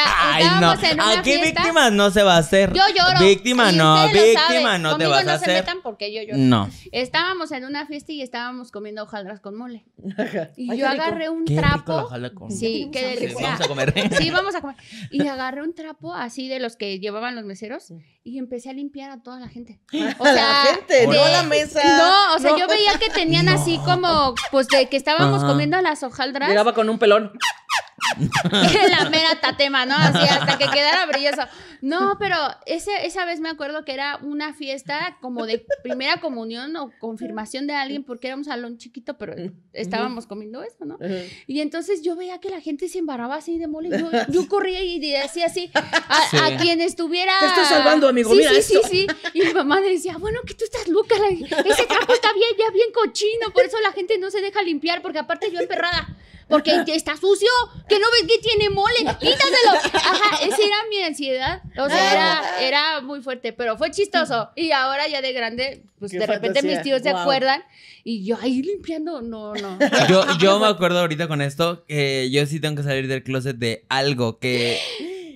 Ay, no. en Aquí víctima no se va a hacer. Yo lloro. Víctima no, víctima no te Conmigo no a se metan porque yo lloro. No. Estábamos en una fiesta y estábamos comiendo hojaldras con mole. Y yo agarré un Qué la trapo. Sí, qué Sí, vamos a comer. Sí, vamos a comer. Y agarré un trapo así de los que llevaban los meseros y empecé a limpiar a toda la gente. O sea, la gente, de, no la mesa. No, o sea, yo veía que tenían así como, pues de que estábamos comiendo las hojaldras. Miraba con un pelón. la mera tatema, ¿no? Así hasta que quedara brilloso. No, pero ese, esa vez me acuerdo que era una fiesta como de primera comunión o confirmación de alguien, porque era un salón chiquito, pero estábamos comiendo eso, ¿no? Y entonces yo veía que la gente se embarraba así de mole. Yo, corría y decía así, a, quien estuviera. Te estoy salvando, amigo, sí, mira sí, Sí, sí, Y mi mamá decía, bueno, que tú estás loca. Ese trapo está bien, ya bien cochino, por eso la gente no se deja limpiar, porque aparte yo emperrada porque está sucio, que no ves que tiene mole, quítatelo. Ajá, esa era mi ansiedad. O sea, ah. era, muy fuerte, pero fue chistoso. Y ahora ya de grande, pues de repente mis tíos se acuerdan y yo ahí limpiando, no, no. Yo, yo me acuerdo ahorita con esto que yo sí tengo que salir del closet de algo que...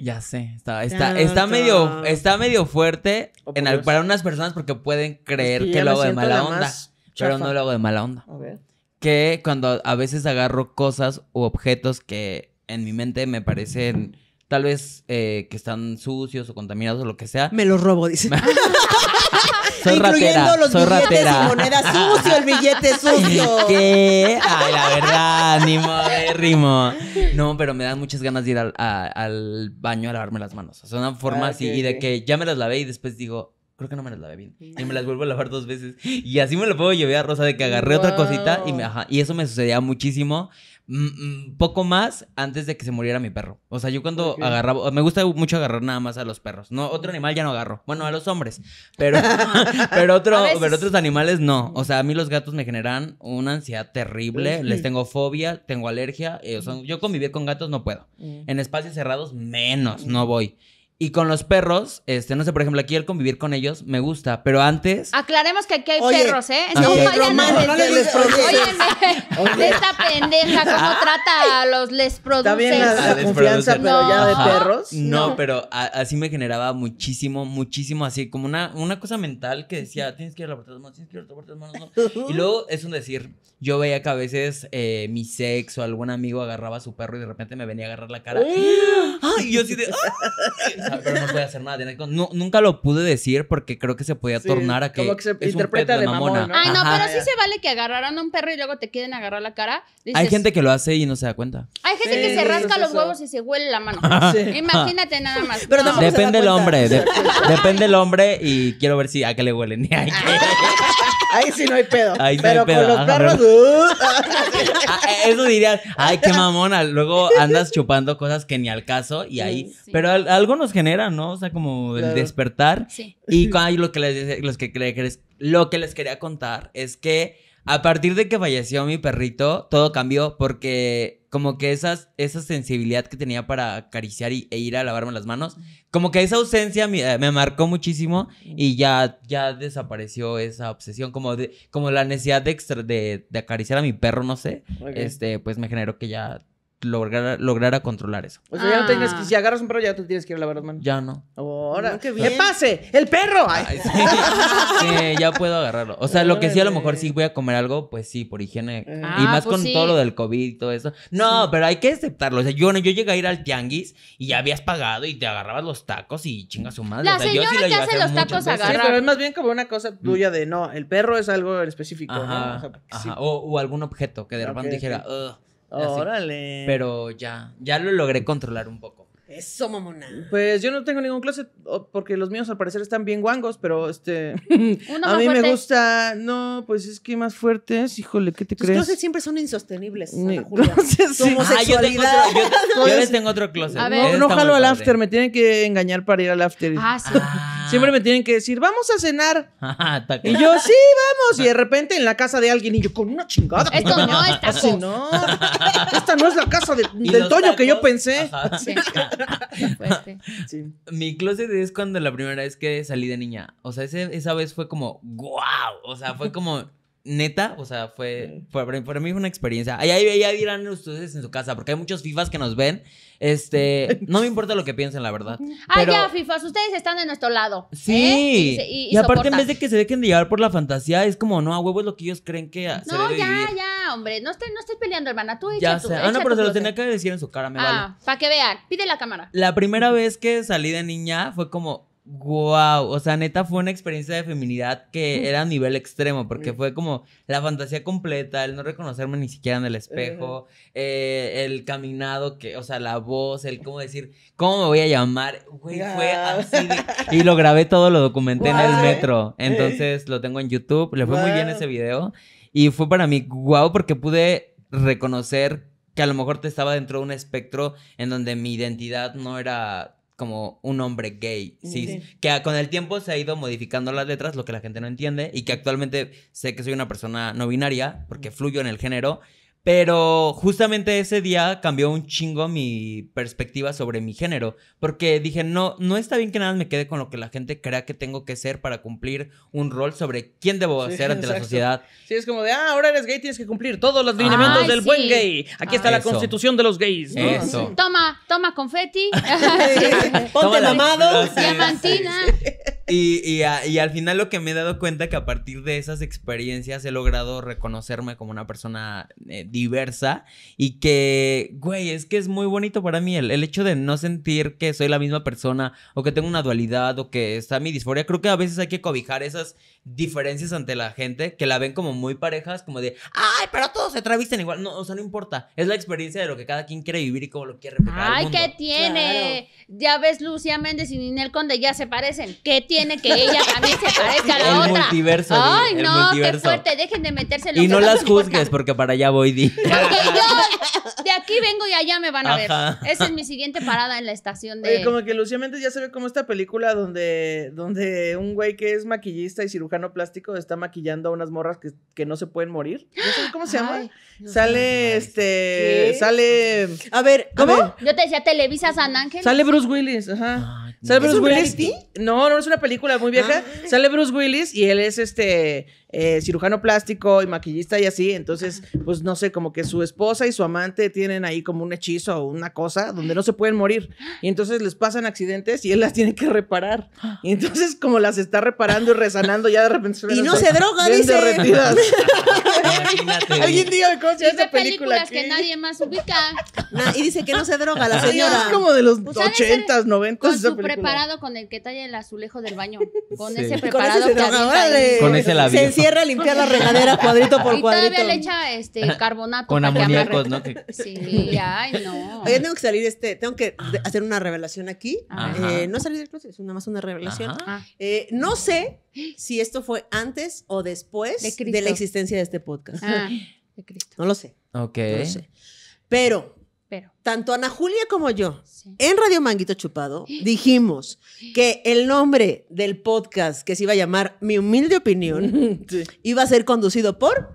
Ya sé, está, está, está, medio, está medio fuerte en, para unas personas porque pueden creer que, que lo hago de mala onda, pero no lo hago de mala onda. A ver que cuando a veces agarro cosas u objetos que en mi mente me parecen tal vez eh, que están sucios o contaminados o lo que sea. Me los robo, dice. Incluyendo los billetes y monedas sucio, el billete sucio. ¿Qué? Ay, la verdad, ni modérrimo. No, pero me dan muchas ganas de ir al, baño a lavarme las manos. O sea, una forma ah, así y de que ya me las lavé y después digo, creo que no me las lavé bien. Y me las vuelvo a lavar dos veces. Y así me lo puedo llevar a Rosa de que agarré otra cosita y Y eso me sucedía muchísimo. Mm, mm, poco más antes de que se muriera mi perro. O sea, yo cuando agarraba, me gusta mucho agarrar nada más a los perros. No, otro animal ya no agarro. Bueno, a los hombres. Pero, pero, otro, pero otros animales no. O sea, a mí los gatos me generan una ansiedad terrible. Les tengo fobia, tengo alergia. Eh, yo convivir con gatos no puedo. En espacios cerrados, menos, no voy. Y con los perros, este, no sé, por ejemplo, aquí el convivir con ellos me gusta, pero antes. Aclaremos que aquí hay perros, ¿eh? No okay. vayan no les, les Oye, esta pendeja, ¿cómo trata a los les produces? Está bien la, ah, confianza, pero ya de perros. No, pero así me generaba muchísimo, muchísimo, así como una, una cosa mental que decía, tienes que ir a la manos, tienes que ir a la manos, Y luego es un decir, yo veía que a veces eh, mi sexo, o algún amigo agarraba a su perro y de repente me venía a agarrar la cara. ¡Ay! Y yo así de pero no puede hacer nada. nunca lo pude decir porque creo que se podía tornar a que. que se es interpreta de, de mamona. ¿no? Ay, no, pero sí se vale que agarraran a un perro y luego te quieren agarrar la cara. hay gente que lo hace y no se da cuenta. Hay gente que se rasca los huevos y se huele la mano. Imagínate nada más. Pero Depende el hombre. depende el hombre y quiero ver si a qué le huelen. Ay, ah. Ahí sí no hay pedo. pero hay pedo. con los perros. Uh. Ah, eso dirías, ay, qué mamona. Luego andas chupando cosas que ni al caso y ahí. Pero algo nos genera, ¿no? O sea, como el despertar. Sí. Y lo que les, los que lo que les quería contar es que a partir de que falleció mi perrito, todo cambió porque como que esas, esa sensibilidad que tenía para acariciar e ir a lavarme las manos, como que esa ausencia eh, me, marcó muchísimo y ya, ya desapareció esa obsesión, como, de, como la necesidad de, de, de acariciar a mi perro, no sé, este, pues me generó que ya Lograr a controlar eso. O sea, ya no tienes ah. que, si agarras un perro, ya tú tienes que ir a lavar las manos. Ya no. Ahora, qué pase! ¡El perro! ya puedo agarrarlo. O sea, lo que sí, a lo mejor sí voy a comer algo, pues sí, por higiene. Eh. Ah, y más pues con todo lo del COVID y todo eso. No, pero hay que aceptarlo. O sea, yo, yo llegué a ir al tianguis y ya habías pagado y te agarrabas los tacos y chingas su madre. La señora yo sí hace los tacos pero es más bien como una cosa tuya de no, el perro es algo específico. o, algún objeto que de repente dijera, okay. Órale. Pero ya, ya lo logré controlar un poco. Eso, mamona. Pues yo no tengo ningún closet porque los míos al parecer están bien guangos, pero este. a mí me gusta. No, pues es que más fuertes, híjole, ¿qué te crees? Los closets siempre son insostenibles. Ana yo, yo, les tengo otro closet. A ver. No, no jalo al after, me tienen que engañar para ir al after. Ah, sí. Ah, Siempre me tienen que decir, vamos a cenar. y yo, sí, vamos. Y de repente en la casa de alguien, y yo, con una chingada. Esto no, es Esta no es la casa del Toño que yo pensé. Mi closet es cuando la primera vez que salí de niña. O sea, esa vez fue como, wow. O sea, fue como neta, o sea, fue, mm. para mí fue una experiencia. Ahí, dirán ustedes en su casa, porque hay muchos FIFAs que nos ven. Este, no me importa lo que piensen, la verdad. Ah, ya, FIFAs, ustedes están de nuestro lado. ¿eh? Sí. Y, aparte, en vez de que se dejen de llevar por la fantasía, es como, no, a huevo es lo que ellos creen que No, ya, ya, hombre. No estés, peleando, hermana. Tú y tú, Ah, no, pero se lo tenía que decir en su cara, me ah, Para que vean, pide la cámara. La primera vez que salí de niña fue como, wow, o sea, neta fue una experiencia de feminidad que era a nivel extremo, porque fue como la fantasía completa, el no reconocerme ni siquiera en el espejo, eh, el caminado, que, o sea, la voz, el cómo decir, ¿cómo me voy a llamar? Güey, fue así. y lo grabé todo, lo documenté en el metro, entonces lo tengo en YouTube, le fue muy bien ese video, y fue para mí wow, porque pude reconocer que a lo mejor te estaba dentro de un espectro en donde mi identidad no era como un hombre gay, mm, Que con el tiempo se ha ido modificando las letras, lo que la gente no entiende, y que actualmente sé que soy una persona no binaria, porque mm. fluyo en el género, pero justamente ese día cambió un chingo mi perspectiva sobre mi género, porque dije, no, no está bien que nada me quede con lo que la gente crea que tengo que ser para cumplir un rol sobre quién debo ser ante la sociedad. Sí, es como de, ah, ahora eres gay, tienes que cumplir todos los lineamientos del buen gay. Aquí está la constitución de los gays. ¿no? Toma, toma confeti. Ponte mamado. Diamantina. Y, al final lo que me he dado cuenta que a partir de esas experiencias he logrado reconocerme como una persona eh, diversa y que, güey, es que es muy bonito para mí el, hecho de no sentir que soy la misma persona o que tengo una dualidad o que está mi disforia. Creo que a veces hay que cobijar esas diferencias ante la gente que la ven como muy parejas, como de, ay, pero todos se travisten igual. No, o sea, no importa. Es la experiencia de lo que cada quien quiere vivir y cómo lo quiere reflejar. Ay, ¿qué tiene? Ya ves, Lucía Méndez y Ninel Conde ya se parecen. ¿Qué tiene que ella también se parezca a la el otra? Multiverso, ay, no, qué fuerte. Dejen de meterse en Y no, las juzgues, porque para allá voy porque Yo de aquí vengo y allá me van a ver. Esa es mi siguiente parada en la estación de. Oye, como que Lucía Méndez ya se ve como esta película donde, donde un güey que es maquillista y cirujano plástico está maquillando a unas morras que, no se pueden morir. cómo se llama. sale este. Sale. A ver, ¿cómo? Yo te decía Televisa San Ángel. Sale Bruce Willis, ¿Sale Bruce Willis? No, no es una película muy vieja. Ah. Sale Bruce Willis y él es este eh, cirujano plástico y maquillista y así. Entonces, pues no sé, como que su esposa y su amante tienen ahí como un hechizo o una cosa donde no se pueden morir. Y entonces les pasan accidentes y él las tiene que reparar. Y entonces, como las está reparando y resanando, ya de repente se Y no se droga, dice. Alguien diga cómo se esa película. que nadie más ubica. y dice que no se droga la señora. es como de los pues ochentas, noventas. Con su preparado con el que talla el azulejo del baño. Con ese preparado. Con ese, que con ese Tierra a limpiar la regadera cuadrito por cuadrito. Y todavía le echa este carbonato. Con amoníacos, ¿no? Sí, ay, no. tengo que salir este, tengo que ah. hacer una revelación aquí. Eh, no salir del closet, es nada más una revelación. Ah. Eh, no sé si esto fue antes o después de, la existencia de este podcast. Ah, de Cristo. No lo sé. Ok. No lo sé. Pero tanto Ana Julia como yo, en Radio Manguito Chupado, dijimos que el nombre del podcast que se iba a llamar Mi Humilde Opinión iba a ser conducido por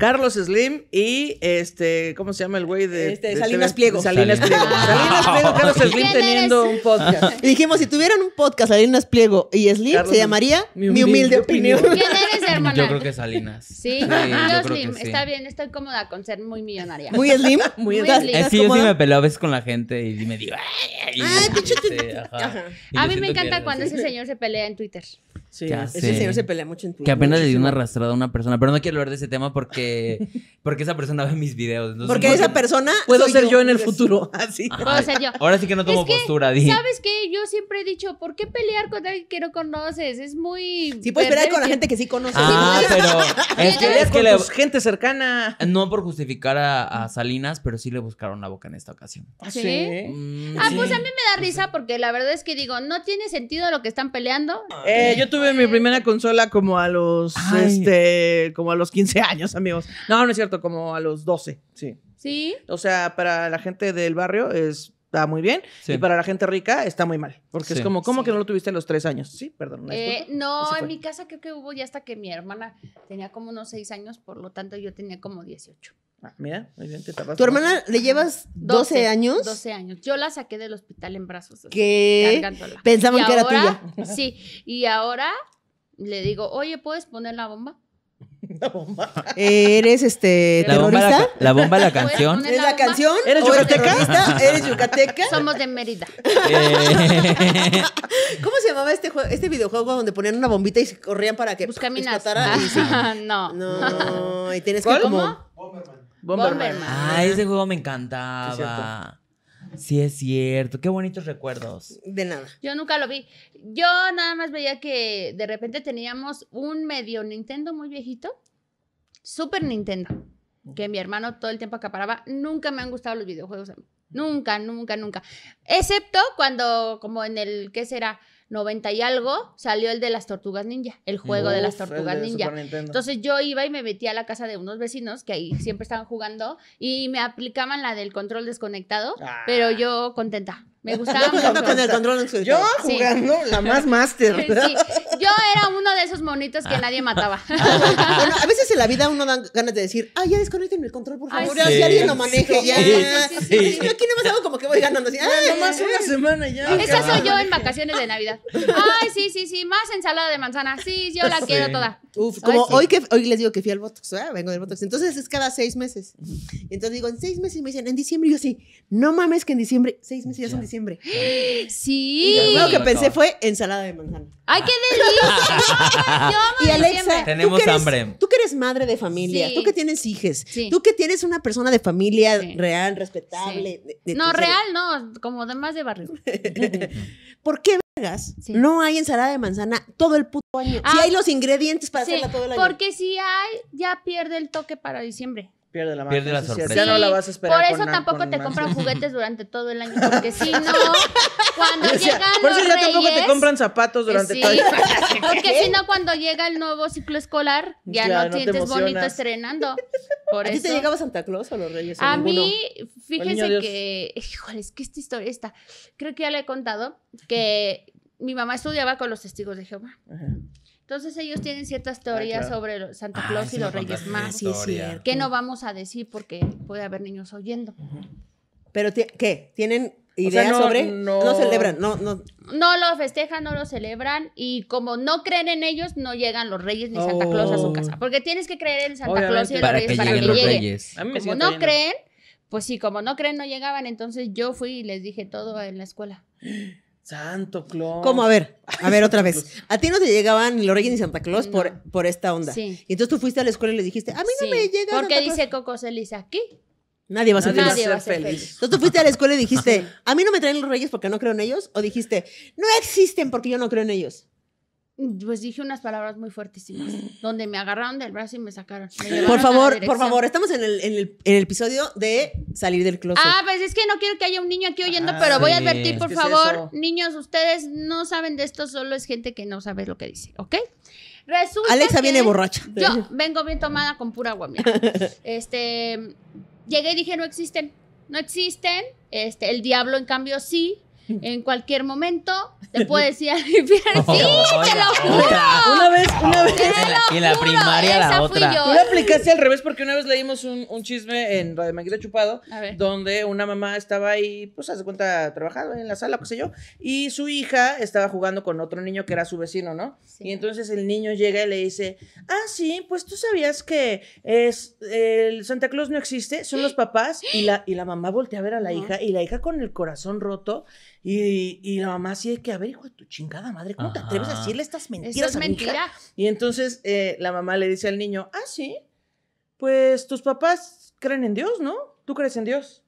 Carlos Slim y este, ¿cómo se llama el güey de, este, Salinas, Pliego. Salinas, Pliego? Salinas Pliego. Carlos Slim teniendo un podcast. Y dijimos, si tuvieran un podcast Salinas Pliego y Slim, se llamaría Mi Humilde, opinión. ¿Quién eres, hermana? Yo creo que Salinas. Sí, yo Carlos Slim. Está bien, estoy cómoda con ser muy millonaria. ¿Muy Slim? Muy, Slim. Es eh, que yo sí me peleo a veces con la gente y me digo... Ay, ay, ah, a mí me encanta cuando ese señor se pelea en Twitter. Sí, que ese señor se pelea mucho en Twitter. Que apenas le dio una arrastrada a una persona. Pero no quiero hablar de ese tema porque, porque esa persona ve mis videos. porque esa persona. Puedo ser yo, en el futuro. Así. Ah, puedo yo. Ahora sí que no tomo postura, dije. ¿Sabes qué? Yo siempre he dicho, ¿por qué pelear con alguien que no conoces? Es muy. Sí, puedes pelear con la gente que sí conoces. Ah, pero. es que, es que gente cercana. No por justificar a, Salinas, pero sí le buscaron la boca en esta ocasión. ¿Ah, ¿Sí? Mm, ah, pues a mí me da pues risa porque la verdad es que digo, no tiene sentido lo que están peleando. Eh, yo tuve tuve mi primera consola como a los este, como a los 15 años, amigos. No, no es cierto, como a los 12, sí. Sí. O sea, para la gente del barrio está muy bien y para la gente rica está muy mal. Porque es como, ¿cómo que no lo tuviste a los 3 años? Sí, perdón. Eh, no, en mi casa creo que hubo ya hasta que mi hermana tenía como unos 6 años, por lo tanto yo tenía como 18. Ah, mira, muy bien, te tapas. ¿Tu hermana le llevas 12, años? 12 años. Yo la saqué del hospital en brazos. ¿Qué? Pensaban que era tuya. Sí, y ahora le digo, oye, ¿puedes poner la bomba? La bomba. ¿Eres este la terrorista? Bomba, la, bomba la canción. ¿Eres la, canción? ¿Eres yucateca? ¿Eres yucateca? Somos de Mérida. ¿Cómo se llamaba este este videojuego donde ponían una bombita y corrían para que Pues explotara? no. No, y tienes que como... ¿Cómo? Bomberman. Ah, ese juego me encantaba. Sí, es cierto. Qué bonitos recuerdos. De nada. Yo nunca lo vi. Yo nada más veía que de repente teníamos un medio Nintendo muy viejito, Super Nintendo, que mi hermano todo el tiempo acaparaba. Nunca me han gustado los videojuegos Nunca, nunca, nunca. Excepto cuando, como en el, ¿qué será? 90 y algo, salió el de las tortugas ninja, el juego de las tortugas ninja. Entonces yo iba y me metía a la casa de unos vecinos que ahí siempre estaban jugando y me aplicaban la del control desconectado, pero ah. yo contenta. Me gustaba yo con el control Yo jugando la más master. Yo era uno de esos monitos que nadie mataba. a veces en la vida uno da ganas de decir, ah, ya desconecten el control, por favor. Ay, Si alguien lo maneje, ya. Aquí no más hago como que voy ganando. Así, Ay, más una semana ya. Esa soy yo en vacaciones de Navidad. Ay, sí, sí, sí. Más ensalada de manzana. Sí, yo la quiero toda. Uf, como hoy que hoy les digo que fui al Botox, vengo del Botox. Entonces es cada seis meses. Entonces digo, en seis meses me dicen, en diciembre, yo sí, no mames que en diciembre, seis meses ya son diciembre. Sí. lo primero que pensé fue ensalada de manzana. ¡Ay, qué delicia! y Alexa, tenemos hambre. Tú que eres madre de familia, tú que tienes hijos, tú que tienes una persona de familia real, respetable. no, real no, como de más de barrio. ¿Por qué vergas no hay ensalada de manzana todo el puto año? si ah, hay los ingredientes para hacerla todo el año. Porque si hay, ya pierde el toque para diciembre. Pierde la, Pierde la sorpresa. Ya no la vas a esperar. Por eso tampoco te compran juguetes durante todo el año, porque si no, cuando llegan Por eso ya tampoco te compran zapatos durante eh, todo el año. Porque si no, cuando llega el nuevo ciclo escolar, ya, no, te sientes bonito estrenando. Por ¿A ti te llegaba Santa Claus o los Reyes? A mí, fíjense que, híjole, es que esta historia está, creo que ya le he contado, que mi mamá estudiaba con los testigos de Jehová. Ajá. Entonces ellos tienen ciertas ah, teorías sobre Santa ah, Claus y los Reyes Magos, que no vamos a decir porque puede haber niños oyendo. Pero ¿qué? ¿Tienen ideas sobre? No... celebran, no, no. No lo festejan, no lo celebran y como no creen en ellos, no llegan los Reyes ni Santa Claus a su casa, oh. porque tienes que creer en Santa Claus y los Reyes para que los lleguen. Reyes. como no creen, pues sí, como no creen, no llegaban. Entonces yo fui y les dije todo en la escuela. Santo Claus. ¿Cómo? A ver, a ver otra vez. A ti no te llegaban ni los Reyes ni Santa Claus por, por esta onda. Y entonces tú fuiste a la escuela y le dijiste, a mí no me llega. Porque dice Coco Celis aquí. Nadie va a ser, feliz. Entonces tú fuiste a la escuela y dijiste, a mí no me traen los reyes porque no creo en ellos, o dijiste, no existen porque yo no creo en ellos pues dije unas palabras muy fuertísimas, donde me agarraron del brazo y me sacaron. por favor, por favor, estamos en el, en, el, episodio de salir del closet. Ah, pues es que no quiero que haya un niño aquí oyendo, ah, pero voy a advertir, por favor, niños, ustedes no saben de esto, solo es gente que no sabe lo que dice, ¿ok? Resulta Alexa viene borracha. Yo vengo bien tomada con pura agua, Este, llegué y dije, no existen, no existen. Este, el diablo, en cambio, sí en cualquier momento te puedes ir a limpiar. sí, te lo juro. Una vez, una vez. En la, en la primaria la otra. Tú la aplicaste al revés porque una vez leímos un, chisme en Radio Chupado donde una mamá estaba ahí, pues hace cuenta, trabajando en la sala, qué sé yo, y su hija estaba jugando con otro niño que era su vecino, ¿no? Y entonces el niño llega y le dice, ah, sí, pues tú sabías que es, el Santa Claus no existe, son los papás. Y la, y la mamá voltea a ver a la hija y la hija con el corazón roto y, y, la mamá sí es que, a ver, hijo de tu chingada madre, ¿cómo te atreves a decirle estas mentiras? Es mentira. Y entonces eh, la mamá le dice al niño, ah, sí, pues tus papás creen en Dios, ¿no? ¿Tú crees en Dios?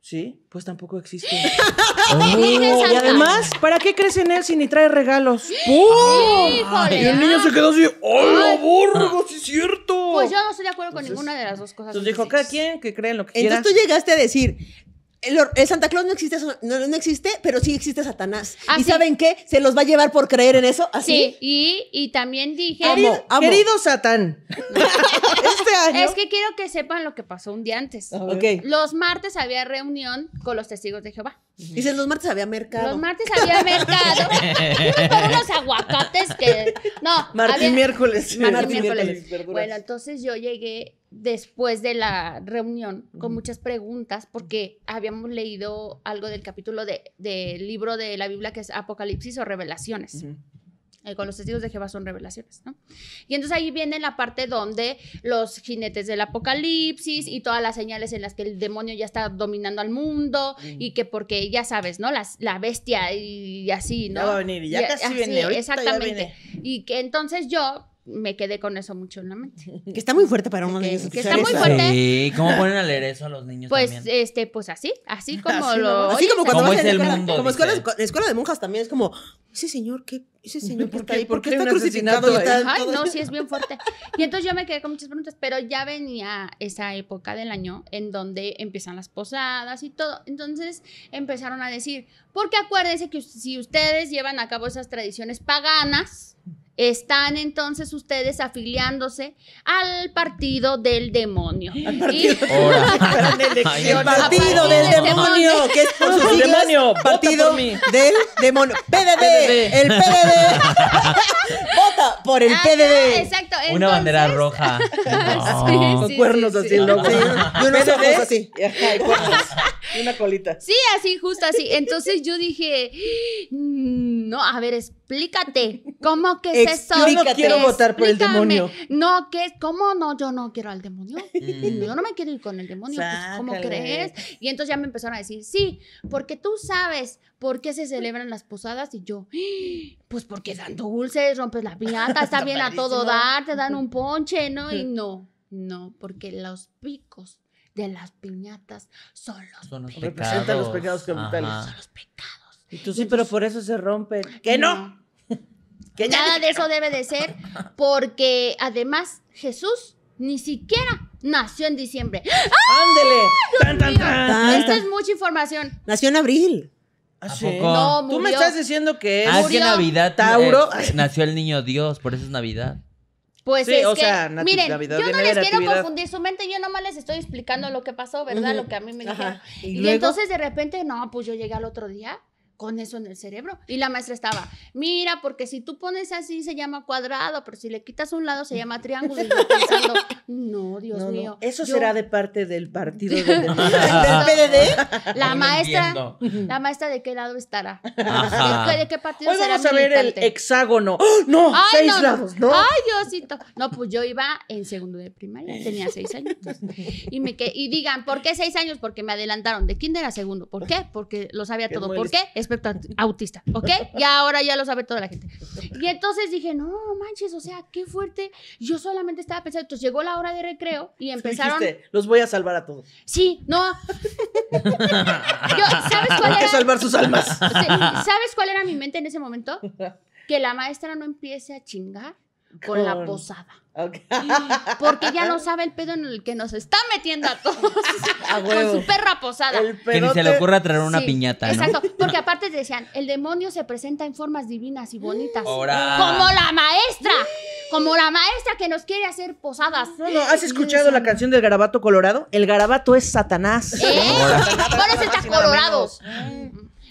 Sí, pues tampoco existe. Ah. Y además, ¿para qué crees en él si ni trae regalos? ¡Pum! Y el niño se quedó así, ¡hola, borro, ah. ¡Sí es cierto! Pues yo no estoy de acuerdo con ninguna de las dos cosas. Entonces dijo, ¿qué quien que cree en lo que quiera. Entonces tú llegaste a decir, el, Santa Claus no existe, no, existe, pero sí existe Satanás. Ah, ¿Y saben qué? Se los va a llevar por creer en eso, Sí, y, también dije... Querido, Satan Satán, este año... Es que quiero que sepan lo que pasó un día antes. Los martes había reunión con los testigos de Jehová. Dicen, los martes había mercado. Los martes había mercado. Todos unos aguacates que... No. Martín miércoles. miércoles. Bueno, entonces yo llegué después de la reunión con muchas preguntas porque habíamos leído algo del capítulo del libro de la Biblia que es Apocalipsis o Revelaciones. Eh, con los testigos de Jehová son revelaciones, ¿no? Y entonces ahí viene la parte donde los jinetes del apocalipsis y todas las señales en las que el demonio ya está dominando al mundo mm. y que porque ya sabes, ¿no? Las, la bestia y, así, ¿no? Ya va ya, casi viene, Exactamente. Y que entonces yo me quedé con eso mucho en la mente. Que está muy fuerte para uno de ellos. Que, está muy fuerte. Sí, ¿cómo ponen a leer eso a los niños? Pues, este, pues así, así como lo. Así como cuando vas es el escuela, mundo, como escuela, de monjas también es como, ese señor, ¿qué? Ese señor, ¿por qué, ¿por qué, está crucificado? Ay, no, sí, es bien fuerte. Y entonces yo me quedé con muchas preguntas, pero ya venía esa época del año en donde empiezan las posadas y todo. Entonces empezaron a decir, porque acuérdense que si ustedes llevan a cabo esas tradiciones paganas, están entonces ustedes afiliándose al partido del demonio. Al partido, el partido del demonio. ¿Qué es por sus demonio? Partido del demonio. PDD. El PDD. Vota por el ah, PDD. Exacto. Una bandera roja. Con cuernos así, Y así. Y una colita. Sí, así, justo así. Entonces yo dije, mm, no, a ver, es explícate. ¿Cómo que es eso? Yo no quiero votar por el demonio. No, ¿qué? ¿Cómo no? Yo no quiero al demonio. Mm. Yo no me quiero ir con el demonio. Pues, ¿Cómo crees? Y entonces ya me empezaron a decir, sí, porque tú sabes por qué se celebran las posadas. Y yo, pues porque dan dulces, rompes la piñata, está bien a todo dar, te dan un ponche, ¿no? Y no, no, porque los picos de las piñatas son los, son los pecados. Representan los pecados capitales. Son los pecados. Y tú sí, pero pues, por eso se rompe. ¿Qué no? Nada de eso debe de ser, porque además Jesús ni siquiera nació en diciembre. ¡Ah! ¡Ándele! Esta es mucha información. Nació en abril. ¿Ah, Tú me estás diciendo que es. Ah, Navidad eh, Tauro. nació el niño Dios, por eso es Navidad. Pues sí, es o sea, miren, yo no les quiero confundir su mente, yo nomás les estoy explicando lo que pasó, ¿verdad? Lo que a mí me dijeron. y entonces de repente, no, pues yo llegué al otro día con eso en el cerebro. Y la maestra estaba, mira, porque si tú pones así se llama cuadrado, pero si le quitas un lado se llama triángulo. pensando, no, Dios mío. Eso será de parte del partido del, La maestra, la maestra de qué lado estará. ¿De qué, ¿De qué, partido Hoy vamos a ver el hexágono. ¡Oh, no, seis lados, ¿no? Ay, Diosito. No, pues yo iba en segundo de primaria, tenía seis años. Y, me que, y digan, ¿por qué seis años? Porque me adelantaron de kinder a segundo. ¿Por qué? Porque lo sabía todo. ¿Por qué? Es autista, ¿ok? Y ahora ya lo sabe toda la gente. Y entonces dije, no manches, o sea, qué fuerte. Yo solamente estaba pensando, entonces llegó la hora de recreo y empezaron. los voy a salvar a todos. Sí, no. ¿sabes cuál Hay que era? salvar sus almas. ¿Sabes cuál era mi mente en ese momento? Que la maestra no empiece a chingar con, la posada. Porque ya no sabe el pedo en el que nos está metiendo a todos con su perra posada. Que ni se le ocurra traer una piñata. Exacto, porque aparte decían, el demonio se presenta en formas divinas y bonitas. Como la maestra, como la maestra que nos quiere hacer posadas. No, ¿has escuchado la canción del garabato colorado? El garabato es Satanás. ¿Eh? es el colorados.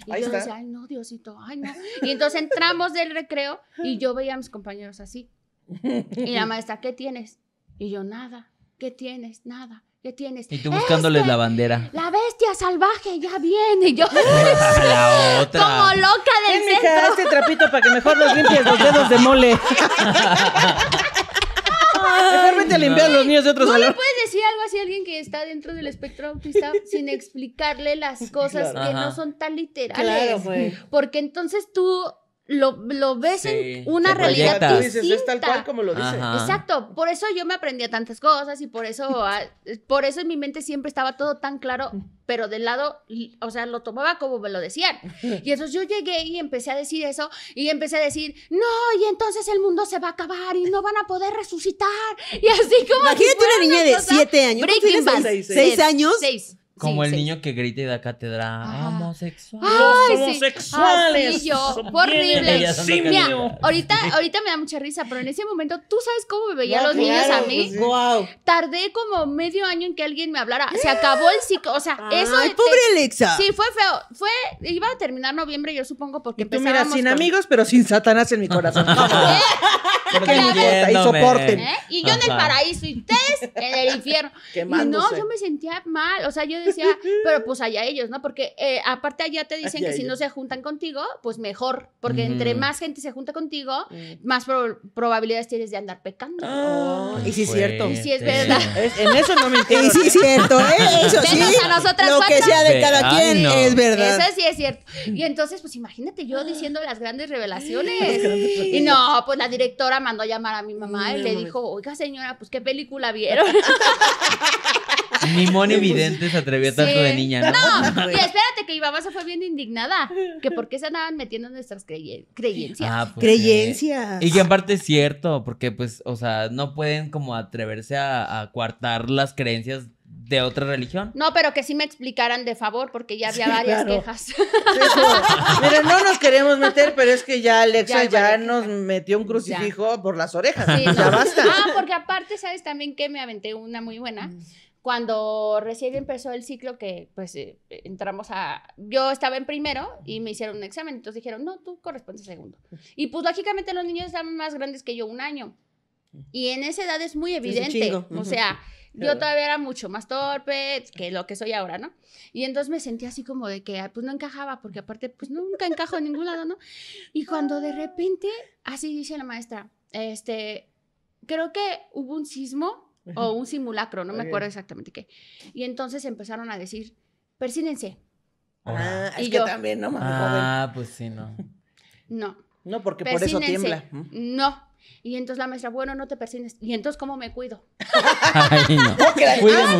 Y yo decía, ay no, Diosito, ay no. Y entonces entramos del recreo y yo veía a mis compañeros así. Y la maestra, ¿qué tienes? Y yo, nada. ¿Qué tienes? Nada. ¿Qué tienes? Y tú buscándoles este, la bandera. La bestia salvaje ya viene. Y yo. la otra. Como loca del Ven, centro. Mija, este trapito para que mejor los limpies los dedos de mole. Mejor limpiar los niños de otros ¿No le puedes decir algo así a alguien que está dentro del espectro autista sin explicarle las cosas que no son tan literales? Claro, güey. Pues. Porque entonces tú lo, ves en una realidad distinta. es tal como lo Exacto, por eso yo me aprendí tantas cosas y por eso, ah, por eso en mi mente siempre estaba todo tan claro, pero del lado, o sea, lo tomaba como me lo decían. Y entonces yo llegué y empecé a decir eso y empecé a decir, no, y entonces el mundo se va a acabar y no van a poder resucitar. Y así como... Imagínate una niña de siete años. seis años. Como el niño que grita y da cátedra ¡homosexuales! homosexuales. Ah, horribles horrible. Sí, ahorita, ahorita me da mucha risa, pero en ese momento, ¿tú sabes cómo me veían los niños a mí? Pues, Tardé como medio año en que alguien me hablara. Se acabó el ciclo. O sea, eso. Ay, pobre Alexa. Sí, fue feo. Fue, iba a terminar noviembre, yo supongo, porque tú sin amigos, pero sin Satanás en mi corazón. ¿qué? Y ¿Eh? Y yo en el paraíso, y ustedes en el infierno. Y no, yo me sentía mal. O sea, yo decía, pero pues allá ellos, ¿no? Porque eh, aparte allá te dicen que si no se juntan contigo, pues mejor, porque entre más gente se junta contigo, mm. más probabilidades tienes de andar pecando. Ah, y sí es cierto. Y sí es verdad. en eso no me entiendo. Y sí es cierto, ¿eh? Eso sí. lo que sea de cada quien es verdad. Eso sí es cierto. Y entonces, pues imagínate yo diciendo las grandes revelaciones. y no, pues la directora mandó a llamar a mi mamá y le dijo, oiga señora, pues qué película vieron. Ni Moni Vidente se atrevió tanto de niña, ¿no? No, y espérate que se fue bien indignada. Que por qué se andaban metiendo nuestras creencias. Ah, pues creencias. Y que en parte es cierto, porque pues, o sea, no pueden como atreverse a, a coartar las creencias de otra religión. No, pero que sí me explicaran de favor, porque ya había varias quejas. Mira, no nos queremos meter, pero es que ya Alexa ya, nos metió un crucifijo por las orejas. ya basta. Ah, porque aparte, ¿sabes también que me aventé una muy buena? Mm cuando recién empezó el ciclo que pues eh, entramos a yo estaba en primero y me hicieron un examen entonces dijeron no tú correspondes segundo y pues lógicamente los niños están más grandes que yo un año y en esa edad es muy evidente o sea yo todavía era mucho más torpe que lo que soy ahora, ¿no? Y entonces me sentía así como de que, pues no encajaba, porque aparte, pues nunca encajo en ningún lado, ¿no? Y cuando de repente, así dice la maestra, este, creo que hubo un sismo o un simulacro, no me acuerdo exactamente qué. Y entonces empezaron a decir, persínense. Ah, ah y es yo, que también, ¿no? mamá ah, pues sí, no. No. No, porque por eso tiembla. No. Y entonces la maestra, bueno, no te persines. Y entonces, ¿cómo me cuido? no. Ah,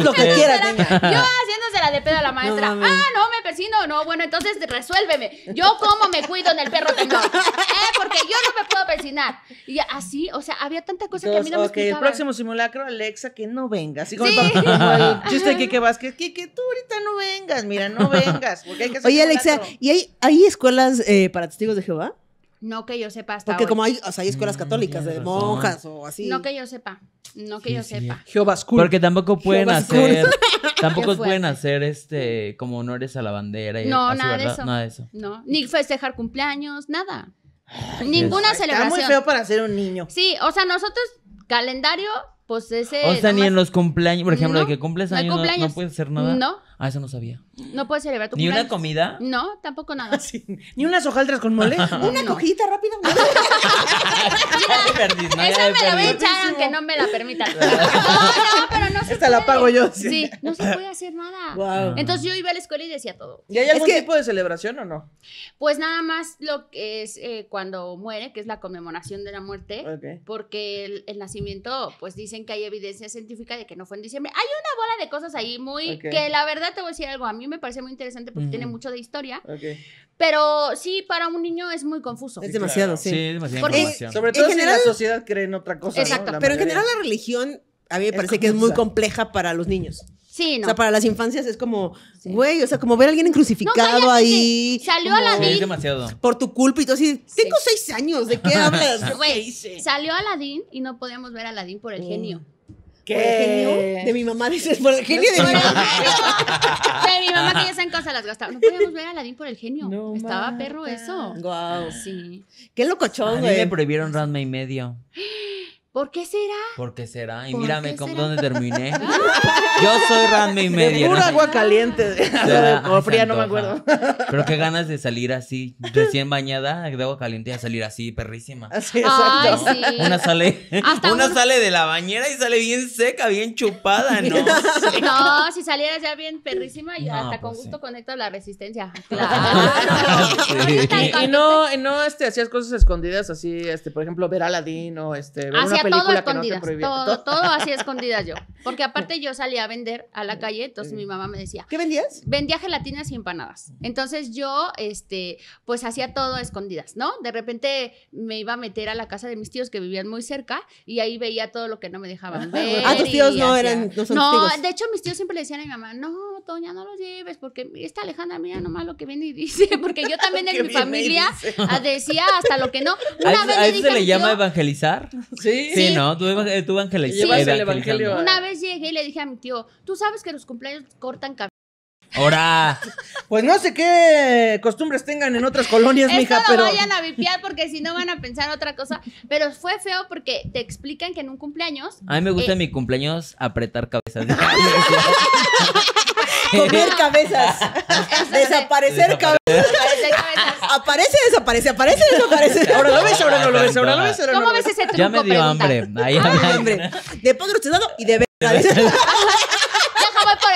lo que quieras Yo haciendo de pedo a la maestra. ah, no, me persino, no. Bueno, entonces resuélveme. Yo cómo me cuido en el perro no. Eh, porque yo no me puedo persinar. Y así, o sea, había tanta cosa que a mí no okay. me explicaba. el próximo simulacro, Alexa, que no vengas. Así como sí. el, el chiste que, tú ahorita no vengas, mira, no vengas. Porque hay que Oye, Alexa, ¿y hay, escuelas eh, para testigos de Jehová? No que yo sepa hasta Porque como hay, o sea, hay escuelas mm, católicas de monjas o así. No que yo sepa. No que yo sepa. Jehová Porque tampoco pueden hacer. Tampoco pueden hacer este como honores a la bandera y no, así, nada, de eso. nada, de eso. No, ni festejar cumpleaños, nada. Ninguna celebración. Está muy feo para ser un niño. Sí, o sea, nosotros calendario pues ese O sea, ni en los cumpleaños, por ejemplo, de que cumples años no, no puedes hacer nada. No. Ah, eso no sabía. No puedes celebrar tu ¿Ni una comida? No, tampoco nada. ¿Ni unas hojaldras con mole? ¿Una cojita rápida? Esa me la voy a echar aunque no me la permitan. No, no, pero no se Esta la pago yo. Sí. no se puede hacer nada. Entonces yo iba a la escuela y decía todo. ¿Y hay algún tipo de celebración o no? Pues nada más lo que es eh, cuando muere, que es la conmemoración de la muerte, porque el, nacimiento, pues dicen que hay evidencia científica de que no fue en diciembre. Hay una bola de cosas ahí muy que la verdad te voy a decir algo a mí a mí me parece muy interesante porque tiene mucho de historia. Pero sí, para un niño es muy confuso. Es demasiado, sí. Sí, es demasiado. sobre todo en si la sociedad cree en otra cosa. Exacto. Pero en general la religión a mí me parece que es muy compleja para los niños. Sí, no. O sea, para las infancias es como, güey, o sea, como ver a alguien crucificado ahí. Salió Aladín. Es demasiado. Por tu culpa y tú así, tengo seis años, ¿de qué hablas? Güey, salió Aladín y no podíamos ver a Aladín por el mm. genio. ¿Qué? genio? Eh. De mi mamá, dices, por el genio de mi mamá. de mi mamá que ya saben en casa las gastaba. No podíamos ver a Aladín por el genio. Estaba perro eso. Wow. Sí. Qué locochón, güey. A mí me prohibieron Ranma y medio. ¿Por qué será? ¿Por qué será? Y mírame cómo, dónde terminé. Yo soy Ranme y media. Pura agua caliente. O fría, no me acuerdo. Pero qué ganas de salir así, recién bañada de agua caliente a salir así, perrísima. Así, ah, exacto. Una sale, una sale de la bañera y sale bien seca, bien chupada, ¿no? no, si salieras ya bien perrísima, Y hasta pues con gusto Conectas la resistencia. Claro. Y, no, no este, hacías cosas escondidas así, este, por ejemplo, ver a Aladín o este, ver ah, todo escondidas, todo, todo así escondidas yo. Porque aparte yo salía a vender a la eh, calle, entonces eh. mi mamá me decía. ¿Qué vendías? Vendía gelatinas y empanadas. Entonces yo, este, pues hacía todo escondidas, ¿no? De repente me iba a meter a la casa de mis tíos que vivían muy cerca y ahí veía todo lo que no me dejaban ah, ver. Ah, tus tíos no eran, no son No, de hecho mis tíos siempre le decían a mi mamá, no, Toña, no lo lleves porque está Alejandra, mira nomás lo que viene y dice, porque yo también en mi familia decía hasta lo que no. ¿A, vez se le llama evangelizar? Sí. Sí, ¿no? tuve tú, eh, evangelista. Sí. evangelio. Una vez llegué y le dije a mi tío, tú sabes que los cumpleaños cortan Ahora. Pues no sé qué costumbres tengan en otras colonias, Esto mija, lo pero. vayan a vipiar porque si no van a pensar otra cosa. Pero fue feo porque te explican que en un cumpleaños. A mí me gusta eh, en mi cumpleaños apretar cabezas. Comer cabezas. Desaparecer cabezas. Aparece, desaparece, aparece, desaparece. Ahora lo ves, ahora no lo ves, ahora lo ves, ahora ¿Cómo ves ese truco? Ya me dio hambre. Ahí, hambre. De padre dado y de verga.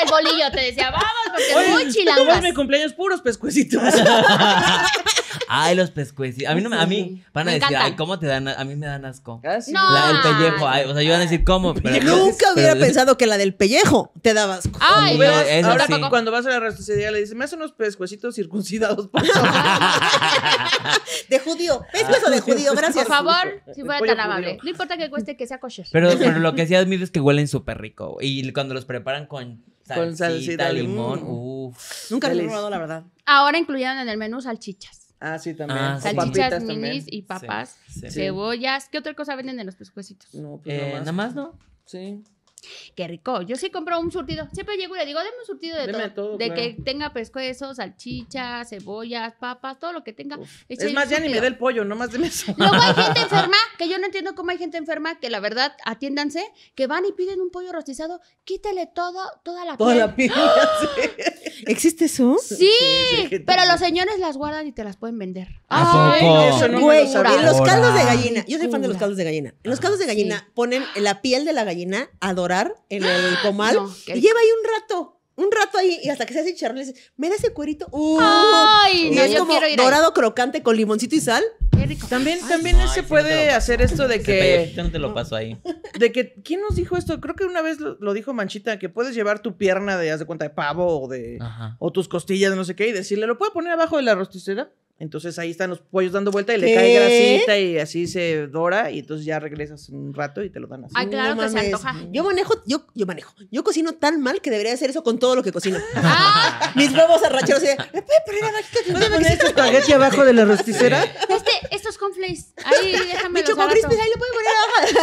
bolillo, te decía, vamos, porque es muy chilangas. mi cumpleaños, puros pescuecitos. Ay, los pescuecitos. A mí no a mí van a decir, ay, ¿cómo te dan? A mí me dan asco. Ah, no. La del pellejo. Ay, o sea, yo iba a decir, ¿cómo? Pero Nunca hubiera pensado que la del pellejo te daba asco. Ay, ahora cuando vas a la restocería le dices, me hacen unos pescuecitos circuncidados, por de judío. Pescuezo de judío, ah. gracias. Por favor, si fuera tan amable. No importa que cueste que sea kosher. Pero, pero lo que sí admiro es que huelen súper rico. Y cuando los preparan con con salsita, limón. limón. Mm. Nunca lo he probado, la verdad. Ahora incluían en el menú salchichas. Ah, sí, también. Ah, salchichas minis y papas, cebollas. ¿Qué otra cosa venden en los presupuestos? Eh, nada más, ¿no? Sí. Qué rico. Yo sí compro un surtido. Siempre llego y le digo, deme un surtido de todo. De que tenga pescuezos, salchichas, cebollas, papas, todo lo que tenga. Es más, ya ni me dé el pollo, nomás deme eso. Luego hay gente enferma, que yo no entiendo cómo hay gente enferma, que la verdad, atiéndanse, que van y piden un pollo rostizado, quítele todo, toda la Toda la ¿Existe eso? Sí, pero los señores las guardan y te las pueden vender. Ay, eso en los caldos de gallina, yo soy fan de los caldos de gallina. En los ah, caldos de gallina ponen la piel de la gallina a dorar en el comal y lleva ahí un rato un rato ahí y hasta que se hace chicharrón le dices, ¿me ese cuerito? Uh, es como dorado crocante con limoncito y sal. También, también se puede hacer esto de que... no te lo paso ahí. De que, ¿quién nos dijo esto? Creo que una vez lo, dijo Manchita, que puedes llevar tu pierna de, haz de cuenta, de pavo o de... O tus costillas, de no sé qué, y decirle, ¿lo puedo poner abajo de la rosticera? Entonces ahí están los pollos dando vuelta y le cae grasita y así se dora y entonces ya regresas un rato y te lo dan así. Ah, claro que se antoja. Yo manejo, yo, yo manejo. Yo cocino tan mal que debería hacer eso con todo lo que cocino. Ah. Mis huevos arracheros de, ¿me puede poner ¿Puedes poner este espagueti abajo de la rosticera? Este, estos conflays. Ahí déjame Mi choco crispy, ahí lo puede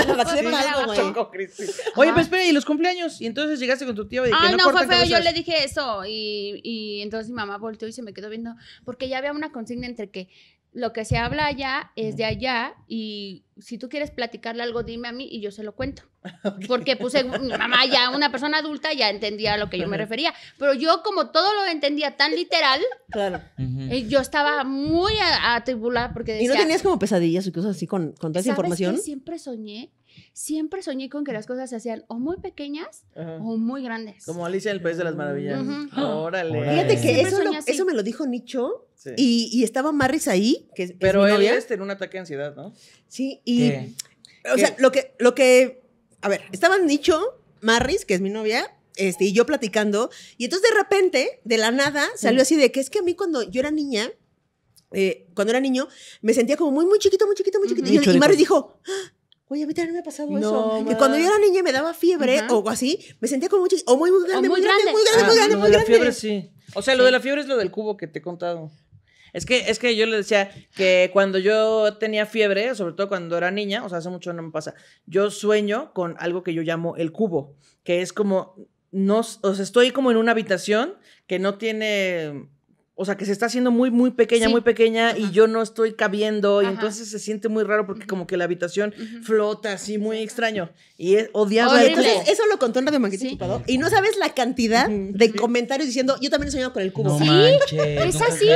poner abajo. choco crispy. Oye, pero pues espera, ¿y los cumpleaños? Y entonces llegaste con tu tío y que no, fue feo. Yo le dije eso y, y entonces mi mamá volteó y se me quedó viendo porque ya había una consigna entre que lo que se habla allá es de allá y si tú quieres platicarle algo, dime a mí y yo se lo cuento. Porque puse pues, mamá ya, una persona adulta, ya entendía a lo que yo me refería. Pero yo como todo lo entendía tan literal, claro. Eh, yo estaba muy atribulada porque decía, ¿Y no tenías como pesadillas o cosas así con, con toda esa información? siempre soñé siempre soñé con que las cosas se hacían o muy pequeñas o muy grandes. Como Alicia en el País de las Maravillas. Órale. Fíjate que eso, me lo dijo Nicho. Y, estaba Marris ahí. Que, Pero él es en un ataque de ansiedad, ¿no? Sí, y. O sea, lo que, lo que. A ver, estaban Nicho, Marris, que es mi novia, este, y yo platicando. Y entonces de repente, de la nada, salió así de que es que a mí cuando yo era niña, eh, cuando era niño, me sentía como muy, muy chiquito, muy chiquito, muy chiquito. Y, Marris dijo, ah, Oye, a mí también me ha pasado eso. cuando yo era niña y me daba fiebre o algo o así, me sentía como mucho, o muy, grande, muy, grande, muy grande, muy grande. la fiebre sí. O sea, lo de la fiebre es lo del cubo que te he contado. Es que, es que yo le decía que cuando yo tenía fiebre, sobre todo cuando era niña, o sea, hace mucho no me pasa, yo sueño con algo que yo llamo el cubo, que es como, no, o sea, estoy como en una habitación que no tiene o sea, que se está haciendo muy, muy pequeña, muy pequeña y yo no estoy cabiendo y entonces se siente muy raro porque como que la habitación flota así, muy extraño. Y es odiable. eso lo contó en Radio y no sabes la cantidad de comentarios diciendo, yo también he soñado con el cubo. sí, es así.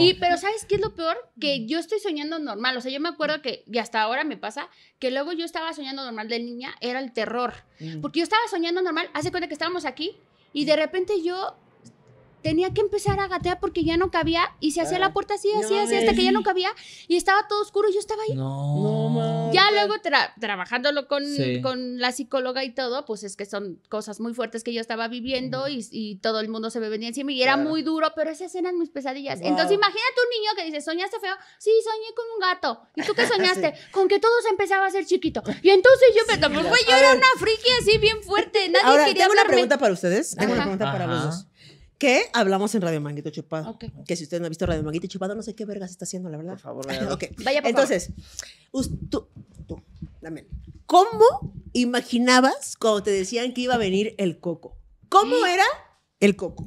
Y, pero ¿sabes qué es lo peor? Que yo estoy soñando normal. O sea, yo me acuerdo que, y hasta ahora me pasa, que luego yo estaba soñando normal de niña, era el terror. Mm. Porque yo estaba soñando normal, hace cuenta que estábamos aquí y de repente yo tenía que empezar a gatear porque ya no cabía y se hacía la ah, puerta así, así, así, hasta que ya no cabía y estaba todo oscuro y yo estaba ahí. No, no Ya luego trabajándolo con, la psicóloga y todo, pues es que son cosas muy fuertes que yo estaba viviendo y, todo el mundo se me venía encima y era muy duro, pero esas eran mis pesadillas. Entonces imagínate un niño que dice, ¿soñaste feo? Sí, soñé con un gato. ¿Y tú qué soñaste? Con que todo se empezaba a ser chiquito. Y entonces yo me Pues yo era una friki así bien fuerte. Nadie Ahora, tengo una pregunta para ustedes. Tengo una pregunta para vosotros que hablamos en Radio Manguito Chupado. Que si usted no ha visto Radio Manguito Chupado, no sé qué vergas está haciendo, la verdad. Por favor, vaya. okay. vaya por Entonces, Tú, tú, dame. ¿Cómo imaginabas cuando te decían que iba a venir el coco? ¿Cómo mm. era el coco?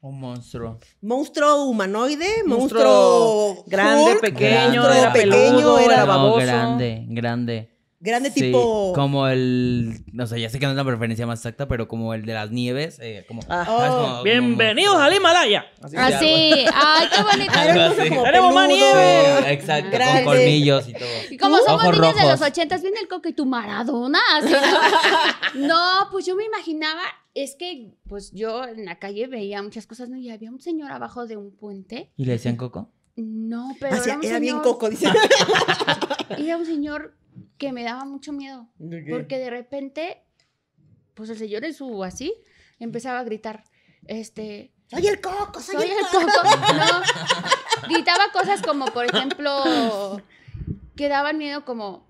Un monstruo. Monstruo humanoide, monstruo, grande, pequeño, era pequeño, peludo, era baboso. grande, grande grande tipo. Como el. No sé, ya sé que no es la preferencia más exacta, pero como el de las nieves. Eh, como, Bienvenidos a al Himalaya. Así, ah, ay, qué bonito. Tenemos más nieve. exacto, con colmillos y todo. Y como somos niños de los ochentas, viene el coque tu Maradona. no, pues yo me imaginaba. Es que, pues yo en la calle veía muchas cosas, ¿no? Y había un señor abajo de un puente. ¿Y le decían Coco? No, pero. Ah, era, bien Coco, dice. era un señor que me daba mucho miedo. porque de repente, pues el señor en su así empezaba a gritar, este... Soy el coco, soy, el, coco. gritaba cosas como, por ejemplo, que daban miedo como,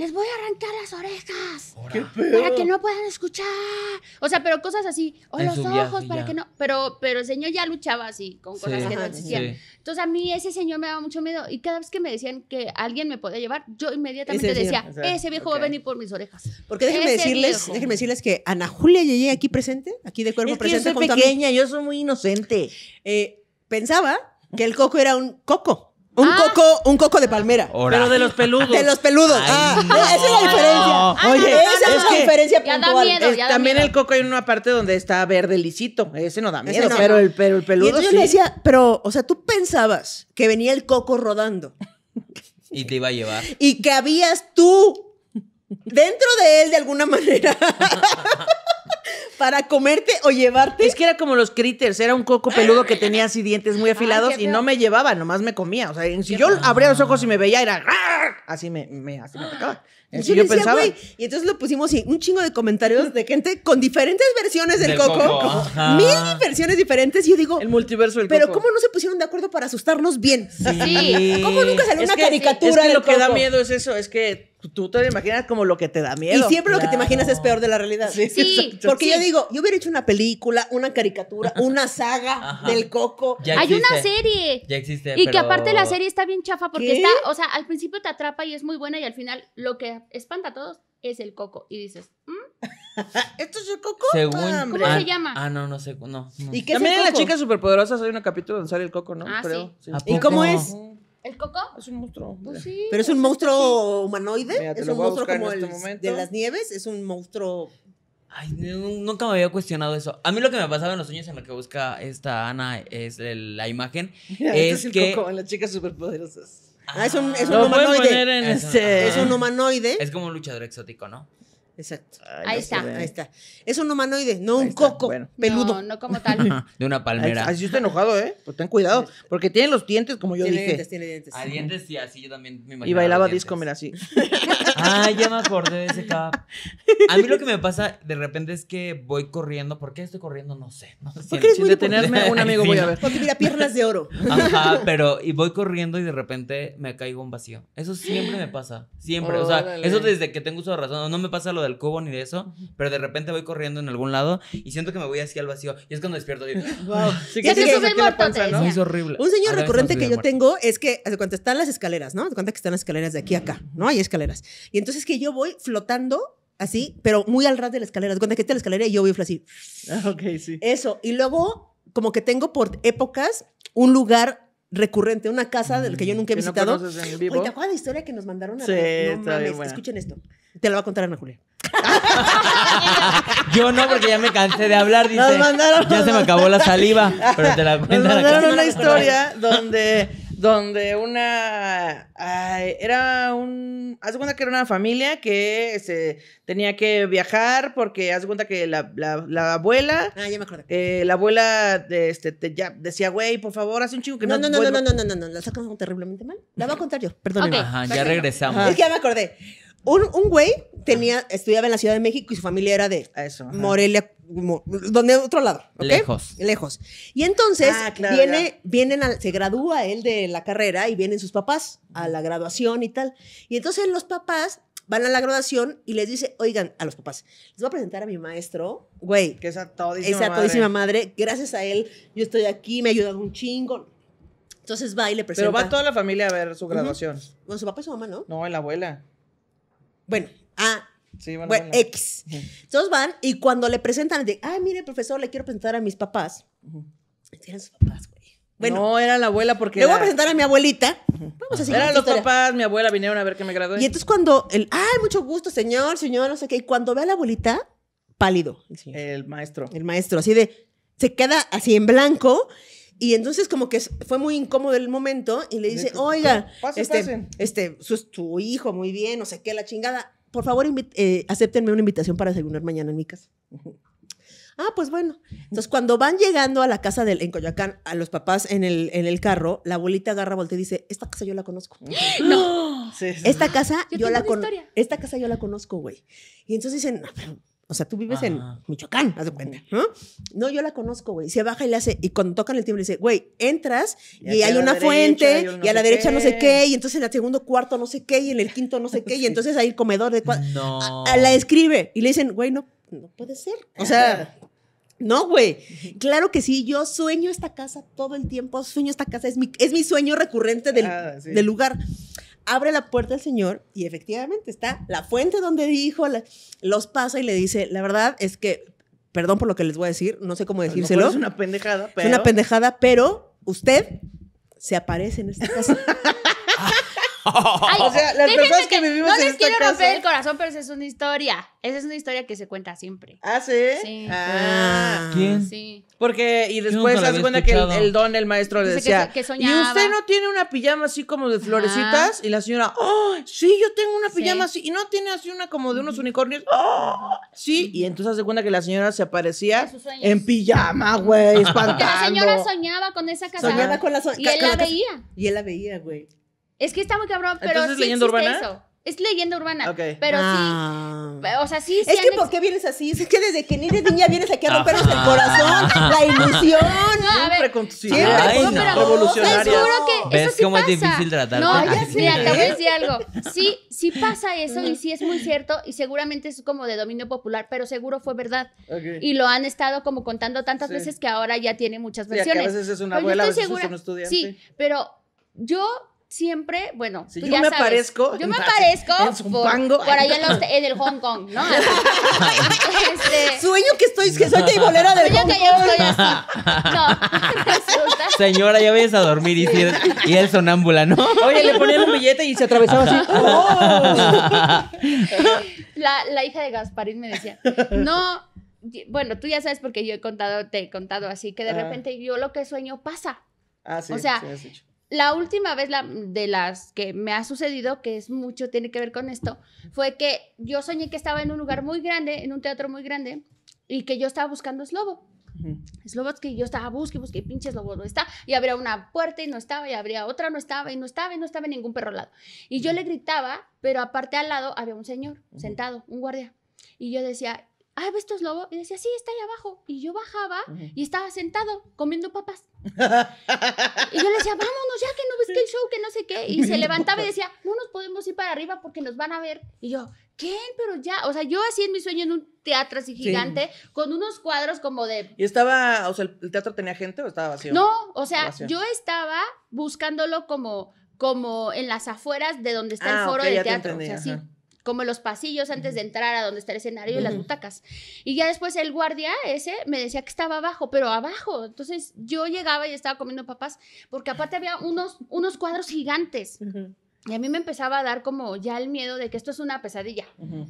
les voy a arrancar las orejas. Para que no puedan escuchar. O sea, pero cosas así. O los ojos, para que no. Pero, pero el señor ya luchaba así, con cosas que no existían. Entonces a mí ese señor me daba mucho miedo. Y cada vez que me decían que alguien me podía llevar, yo inmediatamente decía, ese viejo va a venir por mis orejas. Porque déjenme decirles, déjenme decirles que Ana Julia llegué aquí presente, aquí de cuerpo Yo soy pequeña, yo soy muy inocente. Eh, pensaba que el coco era un coco. Un ah. coco, un coco de palmera. Pero de los peludos. De los peludos. ah, esa es la diferencia. Ah, Oye, esa es, la diferencia puntual. también el coco hay una parte donde está verde lisito. Ese no da miedo. pero, El, pero, El, peludo. entonces yo le decía, pero, o sea, tú pensabas que venía el coco rodando. y te iba a llevar. Y que habías tú dentro de él de alguna manera. para comerte o llevarte. Es que era como los critters, era un coco peludo que tenía así dientes muy afilados y no me llevaba, nomás me comía. O sea, si yo abría los ojos y me veía, era así me, me, atacaba. Y pensaba. Y entonces lo pusimos y un chingo de comentarios de gente con diferentes versiones del, coco. Mil versiones diferentes. Y yo digo. El multiverso del Pero ¿cómo no se pusieron de acuerdo para asustarnos bien? Sí. ¿Cómo nunca salió una caricatura? Es que lo que da miedo es eso, es que tú te lo imaginas como lo que te da miedo. Y siempre lo que te imaginas es peor de la realidad. Sí, porque yo digo, yo hubiera hecho una película, una caricatura, una saga del coco. Hay una serie. Ya existe. Y que aparte la serie está bien chafa porque está, o sea, al principio te atrapa y es muy buena y al final lo que espanta a todos es el coco. Y dices, mm". ¿Esto es el coco? ¿Cómo se llama? Ah, no, no sé. No, no. También las chicas superpoderosas hay un capítulo donde sale el coco, ¿no? Ah, sí. ¿Y cómo es? ¿El coco? Es un monstruo. Pues Pero es un monstruo humanoide. es un monstruo como este el de las nieves. Es un monstruo. Ay, nunca me había cuestionado eso. A mí lo que me ha pasado en los sueños en lo que busca esta Ana es la imagen. Este es, este es, el que... coco, en las chicas superpoderosas. Ah, ah es un, humanoide. Este, es un humanoide. Es como un luchador exótico, ¿no? Exacto. ahí está. Ahí está. Es un humanoide, no un coco peludo. No, no como tal. de una palmera. Así está enojado, ¿eh? Pues ten cuidado, porque tiene los dientes, como yo tiene Dientes, tiene dientes. A dientes y así yo también me imagino. Y bailaba disco, mira, así. Ay, ya me acordé de ese cap. A mí lo que me pasa de repente es que voy corriendo. ¿Por qué estoy corriendo? No sé. No sé. Porque Sin detenerme un amigo Porque mira, piernas de oro. Ajá, pero y voy corriendo y de repente me caigo un vacío. Eso siempre me pasa. Siempre. o sea, eso desde que tengo uso de razón. No me pasa lo de el cubo ni de eso, pero de repente voy corriendo en algún lado y siento que me voy así al vacío. Y es cuando despierto y... wow. Sí, que, Es horrible. Un señor recurrente que yo tengo es que cuando están las escaleras, ¿no? Cuenta que están las escaleras de aquí a acá, ¿no? Hay escaleras. Y entonces que yo voy flotando así, pero muy al ras de la escalera. Cuenta que está la escalera y yo voy así. Ah, ok, sí. Eso. Y luego, como que tengo por épocas un lugar recurrente, una casa del que yo mm, nunca he visitado. Oye, ¿te acuerdas de la historia que nos mandaron a sí, está bien buena. escuchen esto. Te la va a contar Ana Julia. yo no, porque ya me cansé de hablar. nos mandaron, ya se me acabó la saliva, Nos mandaron una historia donde donde una era un haz de cuenta que era una familia que se tenía que viajar porque haz de cuenta que la, la, la abuela ah ya me acuerdo eh, la abuela este decía güey por favor haz un chingo que no no no no, no no no no no no la sacamos terriblemente mal la voy a contar yo perdón Ajá, ya regresamos es que ya me acordé un, güey tenía, estudiaba en la Ciudad de México y su familia era de Morelia, mo- donde otro lado. Lejos. Lejos. Y entonces ah, vienen se gradúa él de la carrera y vienen sus papás a la graduación y tal. Y entonces los papás van a la graduación y les dice, oigan, a los papás, les voy a presentar a mi maestro, güey, Que esa todísima esa todísima madre, gracias a él, yo estoy aquí, me ha ayudado un chingo. Entonces va y le presenta. Pero va toda la familia a ver su graduación. Bueno, su papá y su mamá, ¿no? No, la abuela. Bueno, A, sí, bueno, X. Entonces van y cuando le presentan, de, ay, mire, profesor, le quiero presentar a mis papás. Eran sus papás, güey. Bueno, no, era la abuela porque. Le voy a presentar a mi abuelita. Vamos a Eran los papás, mi abuela vinieron a ver que me gradué. Y entonces cuando el, ay, mucho gusto, señor, señor, no sé qué. Y cuando ve a la abuelita, pálido. el maestro. El maestro, así de, se queda así en blanco y entonces como que fue muy incómodo el momento y le dice, oiga, este, este, su, hijo, muy bien, no sé qué, la chingada. Por favor, eh, acéptenme una invitación para desayunar mañana en mi casa. Ah, pues bueno. Entonces, cuando van llegando a la casa del, en Coyoacán, a los papás en el, en el carro, la abuelita agarra voltea y dice, esta casa yo la conozco. ¡No! Esta casa yo, la conozco. Esta casa yo la conozco, güey. Y entonces dicen, no, pero o sea, tú vives en Michoacán, haz de cuenta, ¿no? No, yo la conozco, güey. Se baja y le hace, y cuando tocan el timbre, dice, güey, entras y, hay una fuente, y a la derecha no sé qué, y entonces en el segundo cuarto no sé qué, y en el quinto no sé qué, y entonces hay el comedor de cuatro. No. A, la escribe y le dicen, güey, no, no puede ser. O sea, no, güey. Claro que sí, yo sueño esta casa todo el tiempo, sueño esta casa, es mi, es mi sueño recurrente del, ah, del lugar abre la puerta al Señor y efectivamente está la fuente donde dijo, los pasa y le dice, la verdad es que, perdón por lo que les voy a decir, no sé cómo decírselo. Es una pendejada, pero... Es una pendejada, pero usted se aparece en esta casa. o sea, las personas que, vivimos no les quiero romper el corazón, pero esa es una historia. Esa es una historia que se cuenta siempre. ¿Ah, sí? Sí. Ah. Ah. ¿Quién? Sí. Porque, y después hace cuenta que el, don, el maestro, le decía, que, ¿y usted no tiene una pijama así como de florecitas? Y la señora, ¡ay! ¡Ah, sí, yo tengo una pijama así. Y no tiene así una como de unos unicornios. Sí. Y entonces hace cuenta que la señora se aparecía en pijama, güey, espantando. Porque la señora soñaba con esa casa. Soñaba con la y él la veía. Y él la veía, güey. Es que está muy cabrón, pero es sí leyenda urbana? Eso. Es leyenda urbana. Pero sí. Ah. O sea, sí. sí es que ¿por qué vienes así? Es que desde que ni de niña vienes aquí a rompernos el corazón, la ilusión. a ver, siempre con tus ideas. Ay, que ¿Ves eso sí cómo es difícil tratar? No, ya sí. mira, te voy a decir algo. Sí, sí pasa eso y sí es muy cierto y seguramente es como de dominio popular, pero seguro fue verdad. Y lo han estado como contando tantas veces que ahora ya tiene muchas versiones. Sí, a veces es una abuela, a veces es un estudiante. Sí, pero yo siempre, bueno, tú yo ya me sabes, aparezco, yo me aparezco en por, por ahí en, en, el Hong Kong, ¿no? Este, sueño que estoy, que soy teibolera del Hong que Kong. Yo estoy así. No, Señora, ya vayas a dormir y, él sonámbula, ¿no? Oye, le ponía un billete y se atravesaba así. Oh. la, la hija de Gasparín me decía, no, bueno, tú ya sabes porque yo he contado, te he contado así, que de repente yo lo que sueño pasa. Ah, sí, o sea, la última vez la, de las que me ha sucedido, que es mucho, tiene que ver con esto, fue que yo soñé que estaba en un lugar muy grande, en un teatro muy grande, y que yo estaba buscando eslobo. Slobo. es que yo estaba busque, busque, pinche lobo no está, y habría una puerta y no estaba, y habría otra, no estaba, y no estaba, y no estaba ningún perro al lado. Y yo le gritaba, pero aparte al lado había un señor sentado, un guardia. Y yo decía, ah, ¿ves estos lobos? Y decía, sí, está ahí abajo. Y yo bajaba y estaba sentado comiendo papas. y yo le decía, vámonos ya que no ves que el show, que no sé qué. Y se levantaba y decía, no nos podemos ir para arriba porque nos van a ver. Y yo, ¿qué? Pero ya, o sea, yo hacía en mi sueño en un teatro así gigante, con unos cuadros como de... ¿Y estaba, o sea, el teatro tenía gente o estaba vacío? No, o sea, yo estaba buscándolo como, como en las afueras de donde está el ah, foro del teatro como los pasillos antes de entrar a donde está el escenario y las butacas. Y ya después el guardia ese me decía que estaba abajo, pero abajo. Entonces yo llegaba y estaba comiendo papas porque aparte había unos, unos cuadros gigantes. Y a mí me empezaba a dar como ya el miedo de que esto es una pesadilla,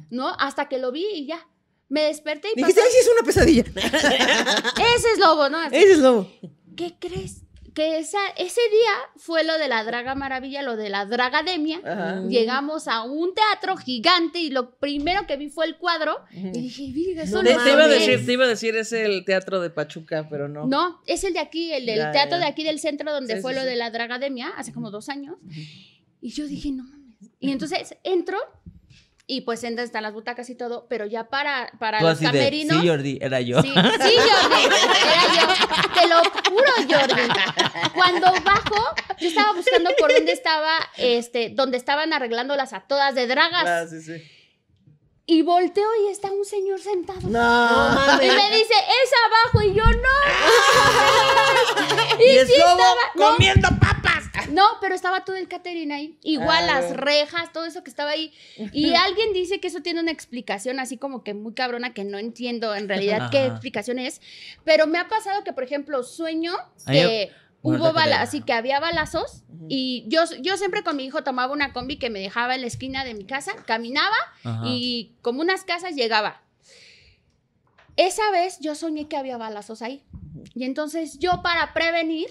¿no? Hasta que lo vi y ya. Me desperté y... Dijiste, pasé... ay, sí es una pesadilla. Ese es lobo, ¿no? Ese es lobo. ¿Qué crees? que ese día fue lo de la Draga Maravilla, lo de la Dragademia. Mm. Llegamos a un teatro gigante y lo primero que vi fue el cuadro. Y dije, Virga, eso no, te, te, iba a decir, te iba a decir, es el teatro de Pachuca, pero no. No, es el de aquí, el del teatro de aquí del centro donde fue lo de la Dragademia, hace como dos años. Y yo dije, no mames. Y entonces entro y pues entran, están las butacas y todo, pero ya para, para camerino sí, Jordi, era yo. Sí, sí, Jordi, era yo. Te lo juro, Jordi. Cuando bajo, yo estaba buscando por dónde estaba, este, donde estaban arreglándolas a todas de dragas. Ah, sí, sí. Y volteo y está un señor sentado. No, y me dice, es abajo. Y yo, no. y, es estaba, comiendo papa. No, pero estaba todo el catering ahí. Igual ah, las rejas, todo eso que estaba ahí. Y alguien dice que eso tiene una explicación así como que muy cabrona que no entiendo en realidad qué explicación es. Pero me ha pasado que, por ejemplo, sueño ah, que... hubo balas, así que había balazos y yo, yo siempre con mi hijo tomaba una combi que me dejaba en la esquina de mi casa, caminaba y como unas casas llegaba. Esa vez yo soñé que había balazos ahí. Y entonces yo para prevenir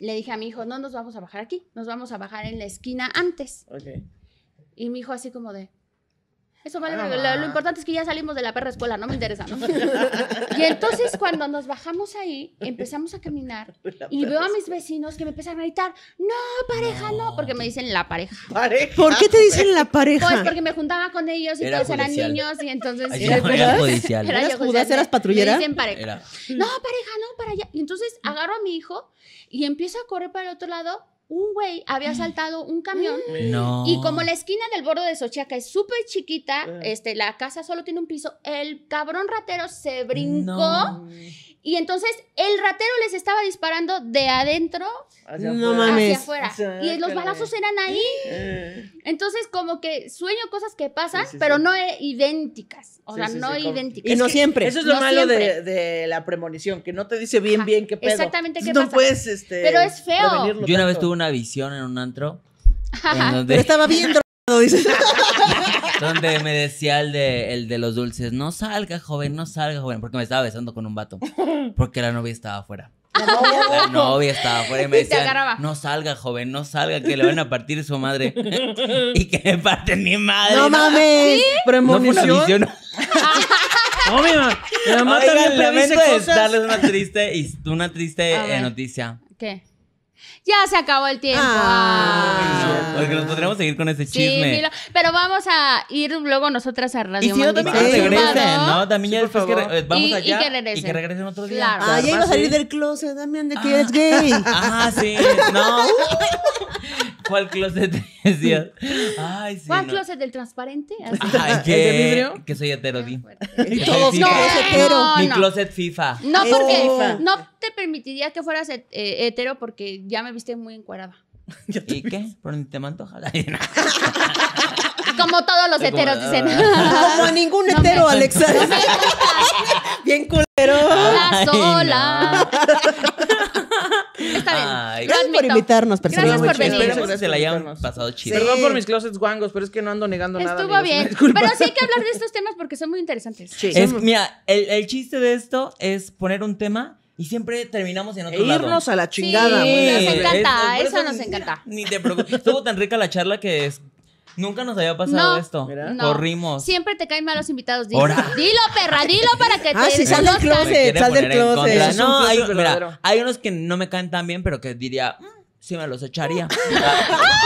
le dije a mi hijo, no nos vamos a bajar aquí, nos vamos a bajar en la esquina antes. Y mi hijo así como de, eso vale, ah, lo, importante es que ya salimos de la perra escuela, no me interesa, ¿no? y entonces cuando nos bajamos ahí, empezamos a caminar y veo a mis vecinos que me empiezan a gritar, no, pareja, no, porque me dicen la pareja. ¿Pareja? ¿Por qué te dicen la pareja? Pues porque me juntaba con ellos y todos eran niños y entonces... ¿Eras era judicial? ¿Eras ¿Eras patrullera? No, pareja, no, para allá. Y entonces agarro a mi hijo y empiezo a correr para el otro lado un güey había mm. saltado un camión mm. y como la esquina del borde de Sochiaca es súper chiquita, ah. este, la casa solo tiene un piso, el cabrón ratero se brincó. Y entonces el ratero les estaba disparando de adentro hacia afuera. Y los balazos eran ahí. Eh. Entonces, como que sueño cosas que pasan, pero no idénticas. O sea, no idénticas. Y no siempre. Eso es lo malo de, la premonición, que no te dice bien, bien qué pedo. Exactamente qué no Puedes, este, pero es feo. Yo una vez tuve una una visión en un antro. En donde... Pero estaba bien drogado, dice. donde me decía el de, el de los dulces, no salga, joven, no salga, joven, porque me estaba besando con un vato. Porque la novia estaba afuera. La novia, la novia estaba afuera y me decía, no salga, joven, no salga, que le van a partir su madre. y que me parte mi madre. No, mames, ¿Sí? premonición. No no, mi mamá, mi mamá Oigan, también lamento cosas. darles una triste, una triste eh, noticia. ¿Qué? Ya se acabó el tiempo. Ah. Porque ah. nos podríamos seguir con ese chisme. Sí, pero vamos a ir luego nosotras a Radio Y si no, también que regresen, ¿no? También vamos y, allá. Y que regresen. Y que regresen otro día. Claro. Ah, ya iba a salir del closet, Damián, de que ah, eres gay. Ah, sí. No. ¿Cuál closet decías? Ay, sí, ¿Cuál closet? del transparente? Ay, que, soy hetero, di. Todos no, hetero. Mi closet FIFA. No, porque no te permitiría que fueras eh, hetero porque ya me viste muy encuadrada. ¿Y qué? ¿Por ni te manto, llena. Como todos los heteros dicen. Como ningún hetero, Alexa. Bien culero. Hola, sola. Está bien. gracias por invitarnos, personas. Gracias por venir. Esperemos que se la hayan pasado chido. Perdón por mis closets guangos, pero es que no ando negando nada. Estuvo bien. pero sí hay que hablar de estos temas porque son muy interesantes. Sí. mira, el, chiste de esto es poner un tema y siempre terminamos en otro e irnos a la chingada. Sí, nos encanta, eso, nos encanta. Ni te preocupes. Estuvo tan rica la charla que es Nunca nos había pasado esto. Corrimos. Siempre te caen mal los invitados. Dilo, dilo perra, dilo para que ah, te sí, sal del closet, sal del closet. No, hay, unos que no me caen tan bien, pero que diría, si mm, sí me los echaría.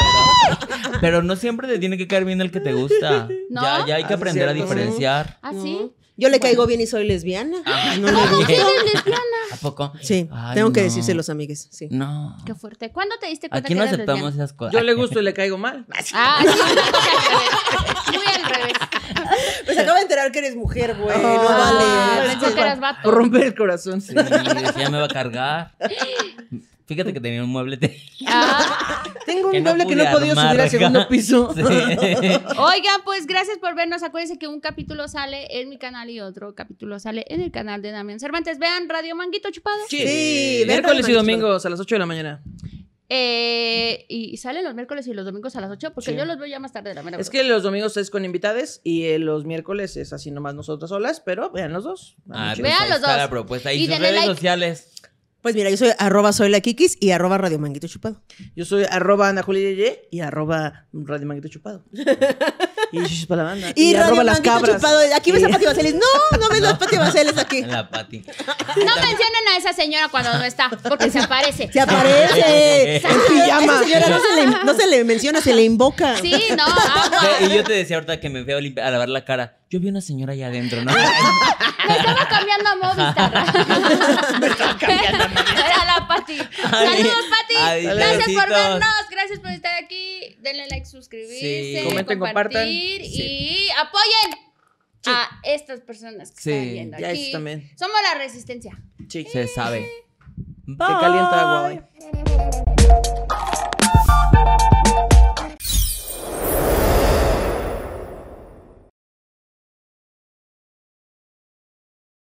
pero, no siempre te tiene que caer bien el que te gusta. Ya, ya hay que ah, aprender a diferenciar. ¿Ah, sí? Yo le caigo bien y soy lesbiana. Ah, no ¿Cómo que eres lesbiana? ¿A poco? Sí, tengo que decírselo los amigues, sí. No. Qué fuerte. ¿Cuándo te diste cuenta Aquí no aceptamos esas cosas. Yo le gusto y le caigo mal. Ah, sí. Ah, Muy al revés. Pues acaba de enterar que eres mujer, güey. no ah, vale. Pensé Romper el corazón. Sí, ya me va a cargar. Fíjate que tenía un mueble. de ah. tengo un mueble que no he podido subir al segundo piso. Oigan, pues gracias por vernos. Acuérdense que un capítulo sale en mi canal y otro capítulo sale en el canal de Damián Cervantes. Vean Radio Manguito Chupado. Sí, miércoles y domingos a las 8 de la mañana. Eh, y salen los miércoles y los domingos a las 8 porque yo los veo ya más tarde de la mañana. Es que los domingos es con invitades y eh, los miércoles es así nomás nosotras solas, pero vean los dos. Ah, vean los dos. La propuesta. Y, sus redes sociales. Pues mira, yo soy arroba soy Kikis y arroba Radio Manguito Chupado. Yo soy arroba Ana y arroba Radio Manguito Chupado. y yo para la banda. Y, arroba las cabras. Aquí ves a Pati Baseles. No, no ves a Pati Baseles aquí. La Pati. No mencionen a esa señora cuando no está, porque se aparece. Se aparece. en pijama. señora no se, le, no se le menciona, se le invoca. Sí, no. Ah, y yo te decía ahorita que me veo a lavar la cara yo vi una señora allá adentro, ¿no? me estaba cambiando a Movistar. me estaba cambiando a Era la Pati. Saludos, Pati. Gracias por vernos. Gracias por estar aquí. Denle like, suscribirse, comenten, compartan. y apoyen a estas personas que están viendo ya aquí. También. Somos la resistencia. Sí. Se sabe. Bye. Se calienta agua. hoy.